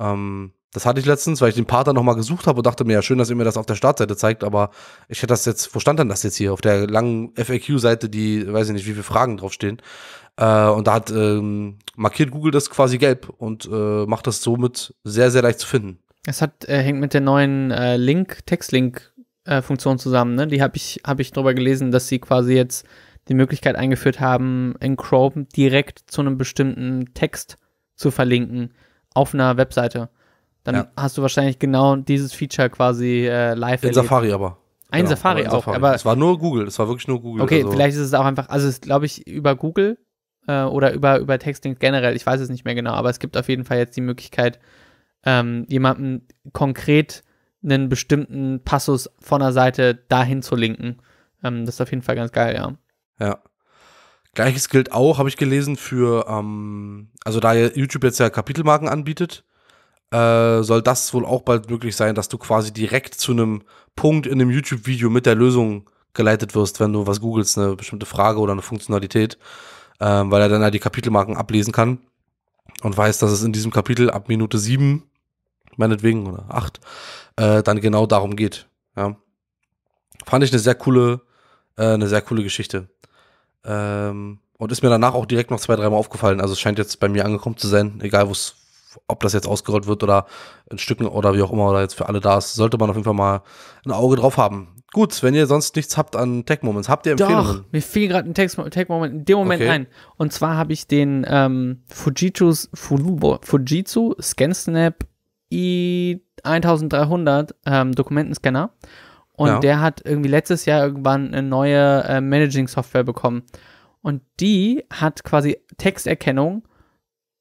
Ähm, das hatte ich letztens, weil ich den Part dann nochmal gesucht habe und dachte mir, ja, schön, dass ihr mir das auf der Startseite zeigt, aber ich hätte das jetzt, wo stand denn das jetzt hier? Auf der langen FAQ-Seite, die, weiß ich nicht, wie viele Fragen draufstehen. Äh, und da hat ähm, markiert Google das quasi gelb und äh, macht das somit sehr, sehr leicht zu finden. Es hat, äh, hängt mit der neuen äh, Link, Textlink äh, Funktion zusammen. Ne? Die habe ich, hab ich drüber gelesen, dass sie quasi jetzt die Möglichkeit eingeführt haben, in Chrome direkt zu einem bestimmten Text zu verlinken auf einer Webseite. Dann ja. hast du wahrscheinlich genau dieses Feature quasi äh, live. In erlebt. Safari aber. Ein genau, Safari aber auch. Safari. Aber es war nur Google, es war wirklich nur Google. Okay, also. vielleicht ist es auch einfach, also es glaube ich über Google äh, oder über, über Texting generell, ich weiß es nicht mehr genau, aber es gibt auf jeden Fall jetzt die Möglichkeit, ähm, jemandem konkret einen bestimmten Passus von der Seite dahin zu linken. Ähm, das ist auf jeden Fall ganz geil, ja. Ja. Gleiches gilt auch, habe ich gelesen, für, ähm, also da YouTube jetzt ja Kapitelmarken anbietet, äh, soll das wohl auch bald möglich sein, dass du quasi direkt zu einem Punkt in einem YouTube-Video mit der Lösung geleitet wirst, wenn du was googelst, eine bestimmte Frage oder eine Funktionalität, äh, weil er dann halt die Kapitelmarken ablesen kann und weiß, dass es in diesem Kapitel ab Minute 7, meinetwegen, oder 8, äh, dann genau darum geht. Ja. Fand ich eine sehr coole, äh, eine sehr coole Geschichte. Ähm, und ist mir danach auch direkt noch zwei, dreimal aufgefallen. Also es scheint jetzt bei mir angekommen zu sein, egal ob das jetzt ausgerollt wird oder in Stücken oder wie auch immer oder jetzt für alle da ist, sollte man auf jeden Fall mal ein Auge drauf haben. Gut, wenn ihr sonst nichts habt an Tech-Moments, habt ihr Empfehlungen? Doch, mir fiel gerade ein Tech-Moment in dem Moment okay. ein. Und zwar habe ich den ähm, Fujitsu's Fujitsu ScanSnap i 1300 ähm, Dokumentenscanner. Und ja. der hat irgendwie letztes Jahr irgendwann eine neue äh, Managing-Software bekommen. Und die hat quasi Texterkennung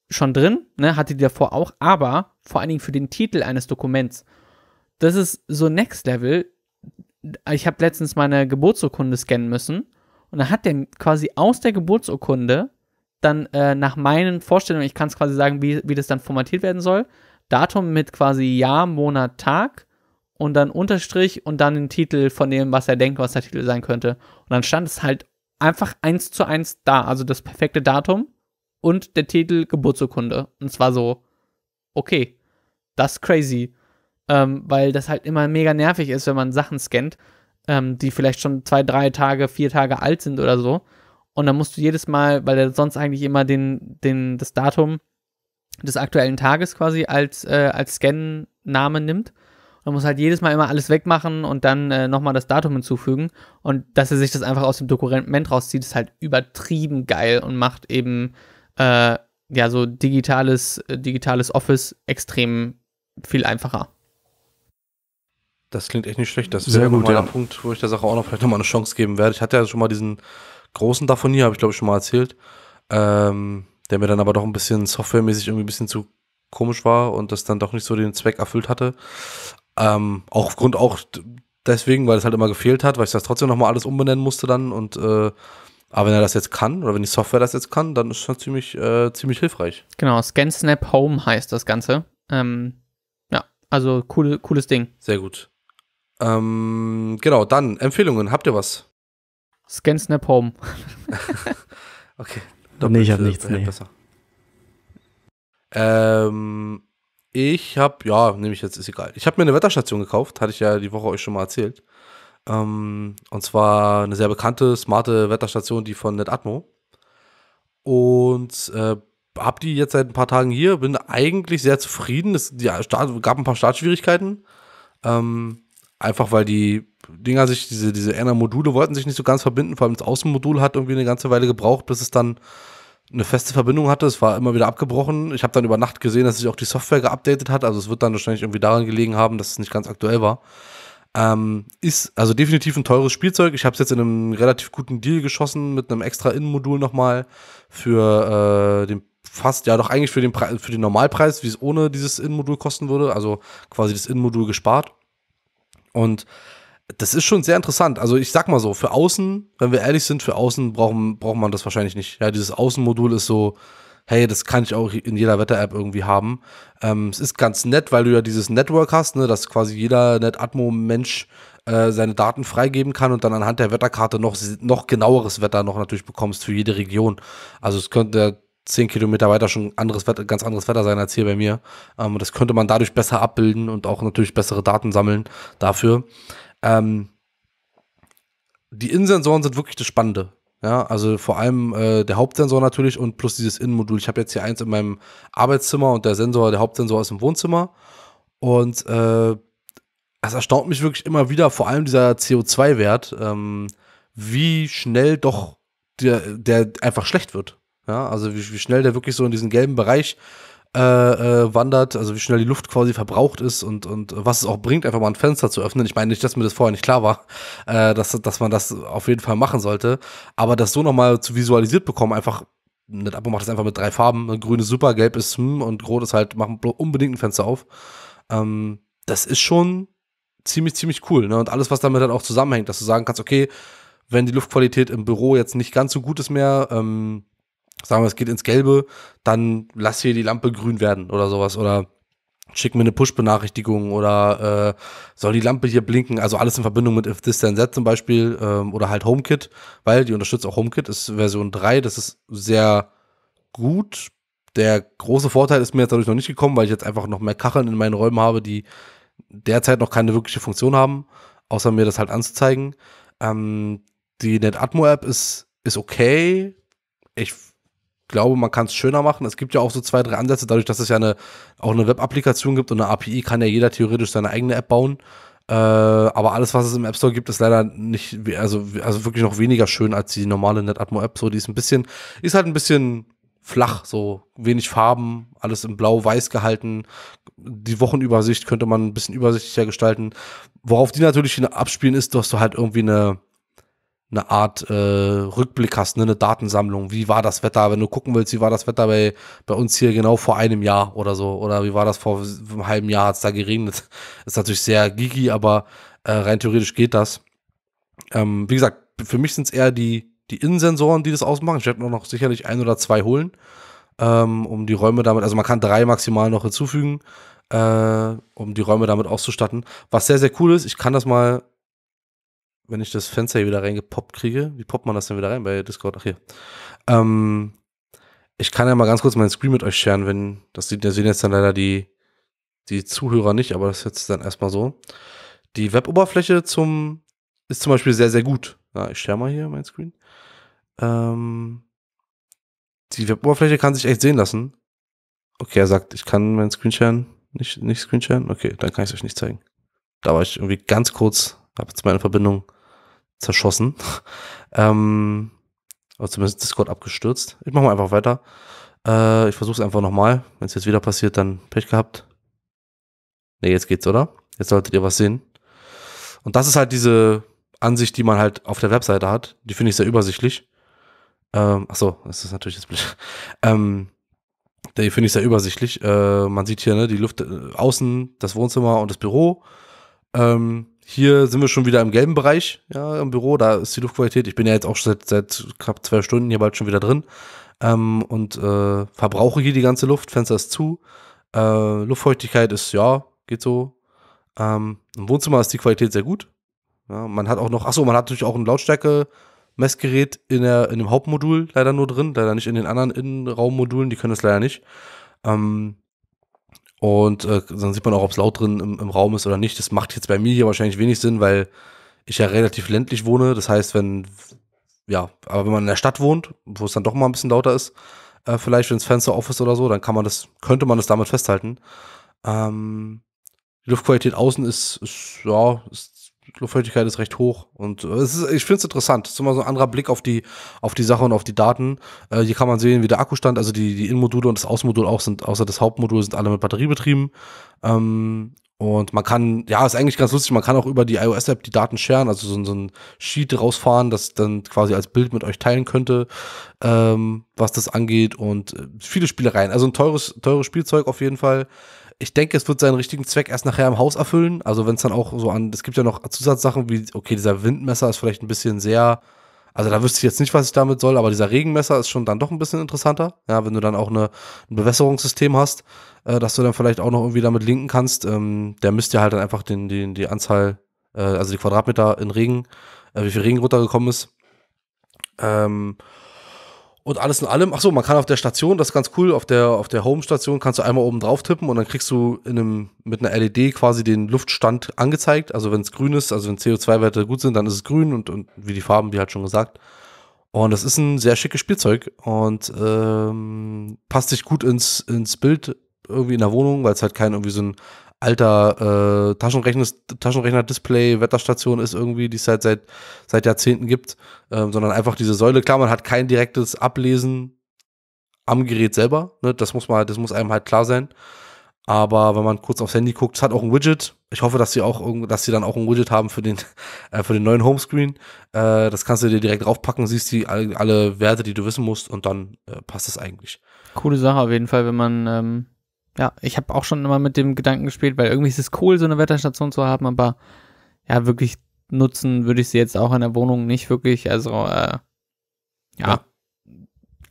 schon drin, ne, hatte die davor auch, aber vor allen Dingen für den Titel eines Dokuments. Das ist so Next Level. Ich habe letztens meine Geburtsurkunde scannen müssen und dann hat der quasi aus der Geburtsurkunde dann äh, nach meinen Vorstellungen, ich kann es quasi sagen, wie, wie das dann formatiert werden soll, Datum mit quasi Jahr, Monat, Tag und dann Unterstrich und dann den Titel von dem, was er denkt, was der Titel sein könnte. Und dann stand es halt einfach eins zu eins da, also das perfekte Datum und der Titel Geburtsurkunde. Und zwar so, okay, das ist crazy. Ähm, weil das halt immer mega nervig ist, wenn man Sachen scannt, ähm, die vielleicht schon zwei, drei Tage, vier Tage alt sind oder so. Und dann musst du jedes Mal, weil er sonst eigentlich immer den, den, das Datum des aktuellen Tages quasi als, äh, als Scan-Name nimmt. Man muss halt jedes Mal immer alles wegmachen und dann äh, nochmal das Datum hinzufügen. Und dass er sich das einfach aus dem Dokument rauszieht, ist halt übertrieben geil und macht eben äh, ja so digitales, äh, digitales Office extrem viel einfacher. Das klingt echt nicht schlecht. Das Sehr wäre gut, ja. ein Punkt, wo ich der Sache auch noch vielleicht nochmal eine Chance geben werde. Ich hatte ja schon mal diesen großen davon hier, habe ich glaube ich schon mal erzählt. Ähm, der mir dann aber doch ein bisschen softwaremäßig irgendwie ein bisschen zu komisch war und das dann doch nicht so den Zweck erfüllt hatte. Ähm, auch aufgrund auch deswegen, weil es halt immer gefehlt hat, weil ich das trotzdem nochmal alles umbenennen musste dann und äh, aber wenn er das jetzt kann oder wenn die Software das jetzt kann, dann ist es schon ziemlich, äh, ziemlich hilfreich. Genau, ScanSnap Home heißt das Ganze. Ähm, ja, also cool, cooles Ding. Sehr gut. Ähm, genau, dann Empfehlungen. Habt ihr was? ScanSnap Home. okay, Doppel nee, ich habe nichts. Nee. Besser. Ähm, ich habe, ja, nehme ich jetzt, ist egal. Ich habe mir eine Wetterstation gekauft, hatte ich ja die Woche euch schon mal erzählt. Ähm, und zwar eine sehr bekannte, smarte Wetterstation, die von NetAtmo. Und äh, habe die jetzt seit ein paar Tagen hier, bin eigentlich sehr zufrieden. Es die, gab ein paar Startschwierigkeiten. Ähm, Einfach weil die Dinger sich, diese, diese Erna-Module wollten sich nicht so ganz verbinden, vor allem das Außenmodul hat irgendwie eine ganze Weile gebraucht, bis es dann eine feste Verbindung hatte. Es war immer wieder abgebrochen. Ich habe dann über Nacht gesehen, dass sich auch die Software geupdatet hat. Also es wird dann wahrscheinlich irgendwie daran gelegen haben, dass es nicht ganz aktuell war. Ähm, ist also definitiv ein teures Spielzeug. Ich habe es jetzt in einem relativ guten Deal geschossen mit einem extra Innenmodul nochmal für äh, den fast, ja doch eigentlich für den, Pre für den Normalpreis, wie es ohne dieses Innenmodul kosten würde. Also quasi das Innenmodul gespart. Und das ist schon sehr interessant. Also ich sag mal so, für außen, wenn wir ehrlich sind, für außen brauchen, braucht man das wahrscheinlich nicht. Ja, dieses Außenmodul ist so, hey, das kann ich auch in jeder Wetter-App irgendwie haben. Ähm, es ist ganz nett, weil du ja dieses Network hast, ne, dass quasi jeder NetAtmo-Mensch äh, seine Daten freigeben kann und dann anhand der Wetterkarte noch, noch genaueres Wetter noch natürlich bekommst für jede Region. Also es könnte 10 Kilometer weiter schon anderes Wetter, ganz anderes Wetter sein als hier bei mir. Ähm, das könnte man dadurch besser abbilden und auch natürlich bessere Daten sammeln dafür. Ähm, die Innensensoren sind wirklich das Spannende. Ja, also vor allem äh, der Hauptsensor natürlich und plus dieses Innenmodul. Ich habe jetzt hier eins in meinem Arbeitszimmer und der Sensor, der Hauptsensor ist im Wohnzimmer. Und äh, es erstaunt mich wirklich immer wieder, vor allem dieser CO2-Wert, ähm, wie schnell doch der, der einfach schlecht wird. Ja, also wie, wie schnell der wirklich so in diesen gelben Bereich äh, äh, wandert, also wie schnell die Luft quasi verbraucht ist und, und was es auch bringt, einfach mal ein Fenster zu öffnen. Ich meine nicht, dass mir das vorher nicht klar war, äh, dass, dass man das auf jeden Fall machen sollte, aber das so nochmal zu visualisiert bekommen, einfach nicht ab und macht das einfach mit drei Farben. Grün ist super, gelb ist hm und rot ist halt, machen unbedingt ein Fenster auf. Ähm, das ist schon ziemlich, ziemlich cool. Ne? Und alles, was damit dann auch zusammenhängt, dass du sagen kannst, okay, wenn die Luftqualität im Büro jetzt nicht ganz so gut ist mehr, ähm, sagen wir, es geht ins Gelbe, dann lass hier die Lampe grün werden oder sowas oder schick mir eine Push-Benachrichtigung oder äh, soll die Lampe hier blinken, also alles in Verbindung mit If This Then That zum Beispiel ähm, oder halt HomeKit, weil die unterstützt auch HomeKit, ist Version 3, das ist sehr gut. Der große Vorteil ist mir jetzt dadurch noch nicht gekommen, weil ich jetzt einfach noch mehr Kacheln in meinen Räumen habe, die derzeit noch keine wirkliche Funktion haben, außer mir das halt anzuzeigen. Ähm, die NetAtmo-App ist, ist okay. Ich glaube, man kann es schöner machen. Es gibt ja auch so zwei, drei Ansätze. Dadurch, dass es ja eine, auch eine Web-Applikation gibt und eine API, kann ja jeder theoretisch seine eigene App bauen. Äh, aber alles, was es im App Store gibt, ist leider nicht, also, also wirklich noch weniger schön als die normale NetAtmo-App. So, die ist ein bisschen, ist halt ein bisschen flach, so wenig Farben, alles in blau-weiß gehalten. Die Wochenübersicht könnte man ein bisschen übersichtlicher gestalten. Worauf die natürlich abspielen ist, dass du halt irgendwie eine, eine Art äh, Rückblick hast, ne? eine Datensammlung. Wie war das Wetter? Wenn du gucken willst, wie war das Wetter bei, bei uns hier genau vor einem Jahr oder so? Oder wie war das vor einem halben Jahr? Hat es da geregnet? Ist natürlich sehr gigi, aber äh, rein theoretisch geht das. Ähm, wie gesagt, für mich sind es eher die, die Innensensoren, die das ausmachen. Ich werde mir noch sicherlich ein oder zwei holen, ähm, um die Räume damit, also man kann drei maximal noch hinzufügen, äh, um die Räume damit auszustatten. Was sehr, sehr cool ist, ich kann das mal wenn ich das Fenster hier wieder reingepoppt kriege, wie poppt man das denn wieder rein bei Discord? Ach hier. Ähm, ich kann ja mal ganz kurz meinen Screen mit euch scheren, wenn das sieht, das sehen jetzt dann leider die, die Zuhörer nicht, aber das ist jetzt dann erstmal so. Die Weboberfläche zum ist zum Beispiel sehr, sehr gut. Na, ich share mal hier meinen Screen. Ähm, die Weboberfläche kann sich echt sehen lassen. Okay, er sagt, ich kann meinen Screen sharen, nicht, nicht Screen sharen. Okay, dann kann ich es euch nicht zeigen. Da war ich irgendwie ganz kurz, habe jetzt meine Verbindung zerschossen. ähm, oder zumindest Discord abgestürzt. Ich mache mal einfach weiter. Äh, ich versuche es einfach nochmal. Wenn es jetzt wieder passiert, dann Pech gehabt. Ne, jetzt geht's, oder? Jetzt solltet ihr was sehen. Und das ist halt diese Ansicht, die man halt auf der Webseite hat. Die finde ich sehr übersichtlich. Ähm, achso, das ist natürlich jetzt blöd. Ähm, die finde ich sehr übersichtlich. Äh, man sieht hier ne, die Luft äh, außen, das Wohnzimmer und das Büro. Ähm, hier sind wir schon wieder im gelben Bereich, ja, im Büro. Da ist die Luftqualität. Ich bin ja jetzt auch seit, seit knapp zwei Stunden hier bald schon wieder drin. Ähm, und äh, verbrauche hier die ganze Luft, Fenster ist zu. Äh, Luftfeuchtigkeit ist, ja, geht so. Ähm, Im Wohnzimmer ist die Qualität sehr gut. Ja, man hat auch noch, achso, man hat natürlich auch ein Lautstärke-Messgerät in, der, in dem Hauptmodul leider nur drin, leider nicht in den anderen Innenraummodulen, die können das leider nicht. Ähm, und äh, dann sieht man auch, ob es laut drin im, im, Raum ist oder nicht. Das macht jetzt bei mir hier wahrscheinlich wenig Sinn, weil ich ja relativ ländlich wohne. Das heißt, wenn, ja, aber wenn man in der Stadt wohnt, wo es dann doch mal ein bisschen lauter ist, äh, vielleicht wenn das Fenster auf ist oder so, dann kann man das, könnte man das damit festhalten. Ähm, die Luftqualität außen ist, ist ja, ist Luftfeuchtigkeit ist recht hoch und äh, es ist, ich finde es interessant. Es ist immer so ein anderer Blick auf die, auf die Sache und auf die Daten. Äh, hier kann man sehen, wie der Akkustand, also die, die Innenmodule und das Außenmodul auch sind, außer das Hauptmodul sind alle mit Batterie betrieben. Ähm, und man kann, ja, ist eigentlich ganz lustig, man kann auch über die iOS-App die Daten scheren, also so, so ein Sheet rausfahren, das dann quasi als Bild mit euch teilen könnte, ähm, was das angeht und äh, viele Spielereien. Also ein teures, teures Spielzeug auf jeden Fall. Ich denke, es wird seinen richtigen Zweck erst nachher im Haus erfüllen. Also wenn es dann auch so an, es gibt ja noch Zusatzsachen wie, okay, dieser Windmesser ist vielleicht ein bisschen sehr, also da wüsste ich jetzt nicht, was ich damit soll, aber dieser Regenmesser ist schon dann doch ein bisschen interessanter. Ja, wenn du dann auch eine, ein Bewässerungssystem hast, äh, dass du dann vielleicht auch noch irgendwie damit linken kannst. Ähm, der misst ja halt dann einfach den, den, die Anzahl, äh, also die Quadratmeter in Regen, äh, wie viel Regen runtergekommen ist. Ähm, und alles in allem, ach so, man kann auf der Station, das ist ganz cool, auf der, auf der Home-Station kannst du einmal oben drauf tippen und dann kriegst du in einem, mit einer LED quasi den Luftstand angezeigt. Also wenn es grün ist, also wenn CO2-Werte gut sind, dann ist es grün und, und wie die Farben, wie halt schon gesagt. Und das ist ein sehr schickes Spielzeug und ähm, passt sich gut ins, ins Bild irgendwie in der Wohnung, weil es halt kein irgendwie so ein alter äh, Taschenrechner-Display, Wetterstation ist irgendwie, die es halt seit, seit Jahrzehnten gibt, ähm, sondern einfach diese Säule. Klar, man hat kein direktes Ablesen am Gerät selber. Ne? Das muss man, das muss einem halt klar sein. Aber wenn man kurz aufs Handy guckt, es hat auch ein Widget. Ich hoffe, dass sie auch dass sie dann auch ein Widget haben für den, äh, für den neuen Homescreen. Äh, das kannst du dir direkt draufpacken, siehst die alle, alle Werte, die du wissen musst und dann äh, passt es eigentlich. Coole Sache auf jeden Fall, wenn man ähm, ja, ich habe auch schon immer mit dem Gedanken gespielt, weil irgendwie ist es cool, so eine Wetterstation zu haben, aber ja, wirklich nutzen würde ich sie jetzt auch in der Wohnung nicht wirklich. Also, äh, ja. ja.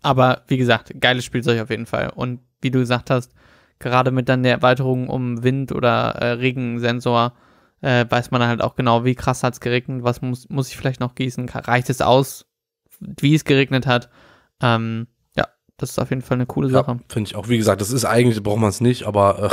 Aber wie gesagt, geiles Spielzeug auf jeden Fall. Und wie du gesagt hast, gerade mit dann der Erweiterung um Wind oder äh, Regensensor äh, weiß man halt auch genau, wie krass hat es geregnet, was muss, muss ich vielleicht noch gießen, reicht es aus, wie es geregnet hat. Ähm, das ist auf jeden Fall eine coole Sache. Ja, Finde ich auch. Wie gesagt, das ist eigentlich, braucht man es nicht, aber äh,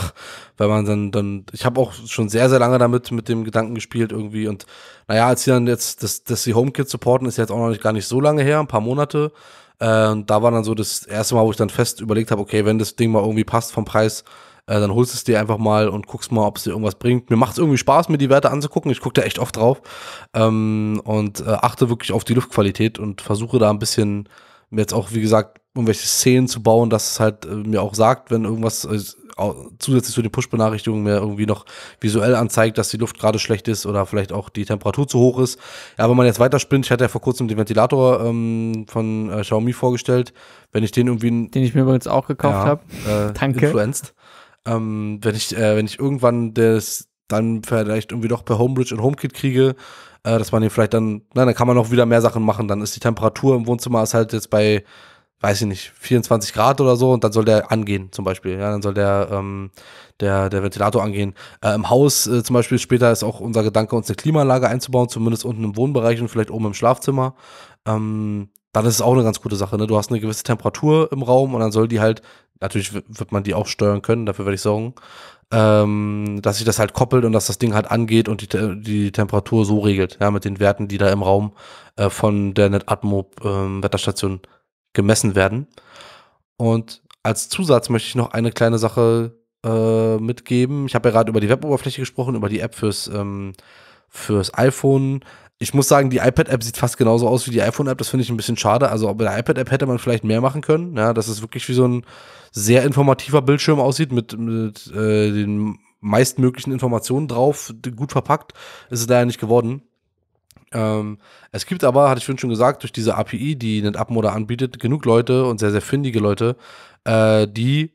wenn man dann, dann, ich habe auch schon sehr, sehr lange damit mit dem Gedanken gespielt irgendwie und naja, als sie dann jetzt, dass, dass sie HomeKit supporten, ist jetzt auch noch nicht, gar nicht so lange her, ein paar Monate. Äh, da war dann so das erste Mal, wo ich dann fest überlegt habe, okay, wenn das Ding mal irgendwie passt vom Preis, äh, dann holst du es dir einfach mal und guckst mal, ob es dir irgendwas bringt. Mir macht es irgendwie Spaß, mir die Werte anzugucken. Ich gucke da echt oft drauf ähm, und äh, achte wirklich auf die Luftqualität und versuche da ein bisschen jetzt auch, wie gesagt, irgendwelche Szenen zu bauen, dass es halt äh, mir auch sagt, wenn irgendwas äh, zusätzlich zu den Push-Benachrichtigungen mir irgendwie noch visuell anzeigt, dass die Luft gerade schlecht ist oder vielleicht auch die Temperatur zu hoch ist. Ja, wenn man jetzt weiterspinnt, ich hatte ja vor kurzem den Ventilator ähm, von äh, Xiaomi vorgestellt, wenn ich den irgendwie... Den ich mir übrigens auch gekauft ja, habe. Äh, Danke. Influenced. Ähm, wenn, ich, äh, wenn ich irgendwann das dann vielleicht irgendwie doch per Homebridge und Homekit kriege, äh, dass man den vielleicht dann, nein, dann kann man auch wieder mehr Sachen machen. Dann ist die Temperatur im Wohnzimmer ist halt jetzt bei weiß ich nicht, 24 Grad oder so und dann soll der angehen zum Beispiel. Ja, dann soll der, ähm, der, der Ventilator angehen. Äh, Im Haus äh, zum Beispiel später ist auch unser Gedanke, uns eine Klimaanlage einzubauen, zumindest unten im Wohnbereich und vielleicht oben im Schlafzimmer. Ähm, dann ist es auch eine ganz gute Sache. Ne? Du hast eine gewisse Temperatur im Raum und dann soll die halt, natürlich wird man die auch steuern können, dafür werde ich sorgen, ähm, dass sich das halt koppelt und dass das Ding halt angeht und die, die Temperatur so regelt, ja, mit den Werten, die da im Raum äh, von der NetAtmo-Wetterstation ähm, gemessen werden. Und als Zusatz möchte ich noch eine kleine Sache äh, mitgeben. Ich habe ja gerade über die Weboberfläche gesprochen, über die App fürs, ähm, fürs iPhone. Ich muss sagen, die iPad-App sieht fast genauso aus wie die iPhone-App. Das finde ich ein bisschen schade. Also bei der iPad-App hätte man vielleicht mehr machen können. Ja, dass es wirklich wie so ein sehr informativer Bildschirm aussieht mit, mit äh, den meistmöglichen Informationen drauf, gut verpackt, ist es leider nicht geworden. Ähm, es gibt aber, hatte ich schon gesagt, durch diese API, die NetAppModer anbietet, genug Leute und sehr, sehr findige Leute, äh, die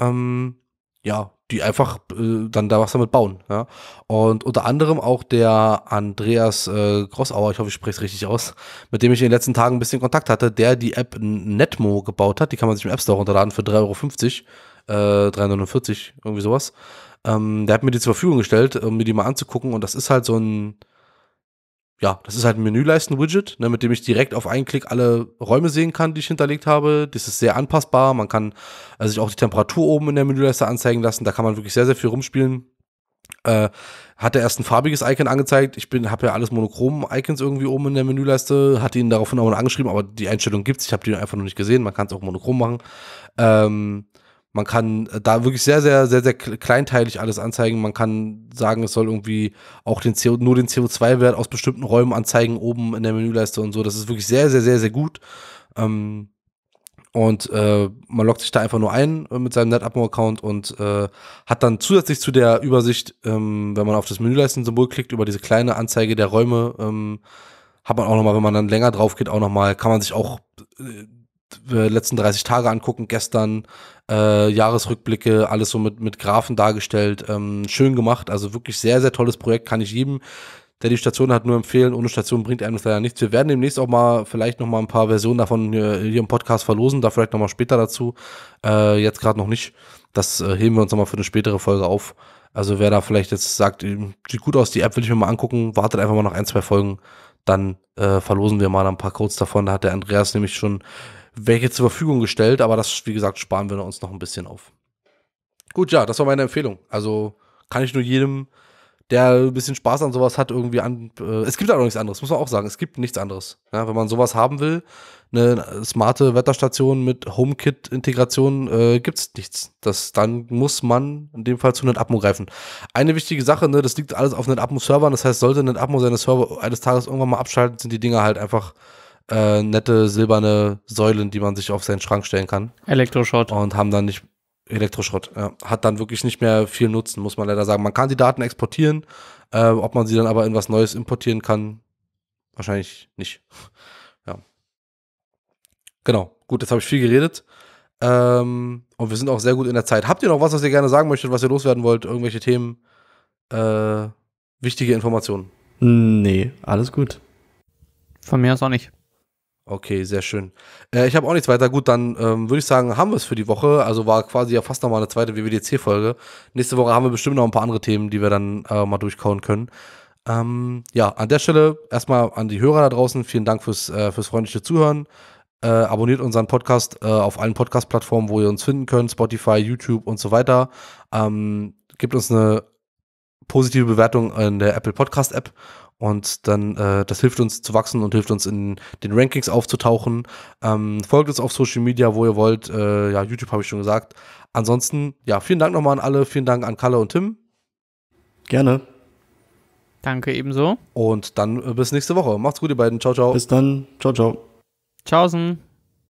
ähm, ja, die einfach äh, dann da was damit bauen. Ja? Und unter anderem auch der Andreas äh, Grossauer, ich hoffe, ich spreche es richtig aus, mit dem ich in den letzten Tagen ein bisschen Kontakt hatte, der die App Netmo gebaut hat. Die kann man sich im App Store runterladen für 3,50 Euro, äh, 3,49 irgendwie sowas. Ähm, der hat mir die zur Verfügung gestellt, um mir die mal anzugucken. Und das ist halt so ein ja, das ist halt ein Menüleisten-Widget, ne, mit dem ich direkt auf einen Klick alle Räume sehen kann, die ich hinterlegt habe. Das ist sehr anpassbar. Man kann also sich auch die Temperatur oben in der Menüleiste anzeigen lassen. Da kann man wirklich sehr, sehr viel rumspielen. Äh, hat er erst ein farbiges Icon angezeigt. Ich bin, habe ja alles monochrom Icons irgendwie oben in der Menüleiste. Hat ihn daraufhin auch noch angeschrieben, aber die Einstellung gibt's. Ich habe die einfach noch nicht gesehen. Man kann es auch monochrom machen. Ähm, man kann äh, da wirklich sehr, sehr, sehr, sehr kleinteilig alles anzeigen. Man kann sagen, es soll irgendwie auch den CO, nur den CO2-Wert aus bestimmten Räumen anzeigen, oben in der Menüleiste und so. Das ist wirklich sehr, sehr, sehr, sehr gut. Ähm, und äh, man loggt sich da einfach nur ein äh, mit seinem NetApmo-Account und äh, hat dann zusätzlich zu der Übersicht, ähm, wenn man auf das Menüleisten-Symbol klickt, über diese kleine Anzeige der Räume, ähm, hat man auch nochmal, wenn man dann länger drauf geht, auch nochmal, kann man sich auch äh, letzten 30 Tage angucken, gestern äh, Jahresrückblicke, alles so mit, mit Graphen dargestellt, ähm, schön gemacht, also wirklich sehr, sehr tolles Projekt, kann ich jedem, der die Station hat, nur empfehlen, ohne Station bringt einem das leider nichts. Wir werden demnächst auch mal vielleicht noch mal ein paar Versionen davon hier, hier im Podcast verlosen, da vielleicht noch mal später dazu, äh, jetzt gerade noch nicht, das äh, heben wir uns noch mal für eine spätere Folge auf. Also wer da vielleicht jetzt sagt, ähm, sieht gut aus, die App will ich mir mal angucken, wartet einfach mal noch ein, zwei Folgen, dann äh, verlosen wir mal ein paar Codes davon. Da hat der Andreas nämlich schon welche zur Verfügung gestellt, aber das, wie gesagt, sparen wir uns noch ein bisschen auf. Gut, ja, das war meine Empfehlung. Also kann ich nur jedem, der ein bisschen Spaß an sowas hat, irgendwie an. Äh, es gibt da halt nichts anderes, muss man auch sagen. Es gibt nichts anderes. Ja, wenn man sowas haben will, eine smarte Wetterstation mit HomeKit-Integration, äh, gibt es nichts. Das, dann muss man in dem Fall zu NetAtmo greifen. Eine wichtige Sache, ne, das liegt alles auf NetAtmo-Servern. Das heißt, sollte NetAtmo seine Server eines Tages irgendwann mal abschalten, sind die Dinger halt einfach äh, nette silberne Säulen, die man sich auf seinen Schrank stellen kann. Elektroschrott. Und haben dann nicht, Elektroschrott, ja, hat dann wirklich nicht mehr viel Nutzen, muss man leider sagen. Man kann die Daten exportieren, äh, ob man sie dann aber in was Neues importieren kann, wahrscheinlich nicht. Ja. Genau, gut, jetzt habe ich viel geredet. Ähm, und wir sind auch sehr gut in der Zeit. Habt ihr noch was, was ihr gerne sagen möchtet, was ihr loswerden wollt? Irgendwelche Themen? Äh, wichtige Informationen? Nee, alles gut. Von mir aus auch nicht. Okay, sehr schön. Äh, ich habe auch nichts weiter. Gut, dann ähm, würde ich sagen, haben wir es für die Woche. Also war quasi ja fast nochmal eine zweite WWDC-Folge. Nächste Woche haben wir bestimmt noch ein paar andere Themen, die wir dann äh, mal durchkauen können. Ähm, ja, an der Stelle erstmal an die Hörer da draußen. Vielen Dank fürs, äh, fürs freundliche Zuhören. Äh, abonniert unseren Podcast äh, auf allen Podcast-Plattformen, wo ihr uns finden könnt: Spotify, YouTube und so weiter. Ähm, gebt uns eine positive Bewertung in der Apple Podcast-App und dann, äh, das hilft uns zu wachsen und hilft uns in den Rankings aufzutauchen. Ähm, folgt uns auf Social Media, wo ihr wollt. Äh, ja, YouTube habe ich schon gesagt. Ansonsten, ja, vielen Dank nochmal an alle. Vielen Dank an Kalle und Tim. Gerne. Danke ebenso. Und dann äh, bis nächste Woche. Macht's gut, ihr beiden. Ciao, ciao. Bis dann. Ciao, ciao. Ciao.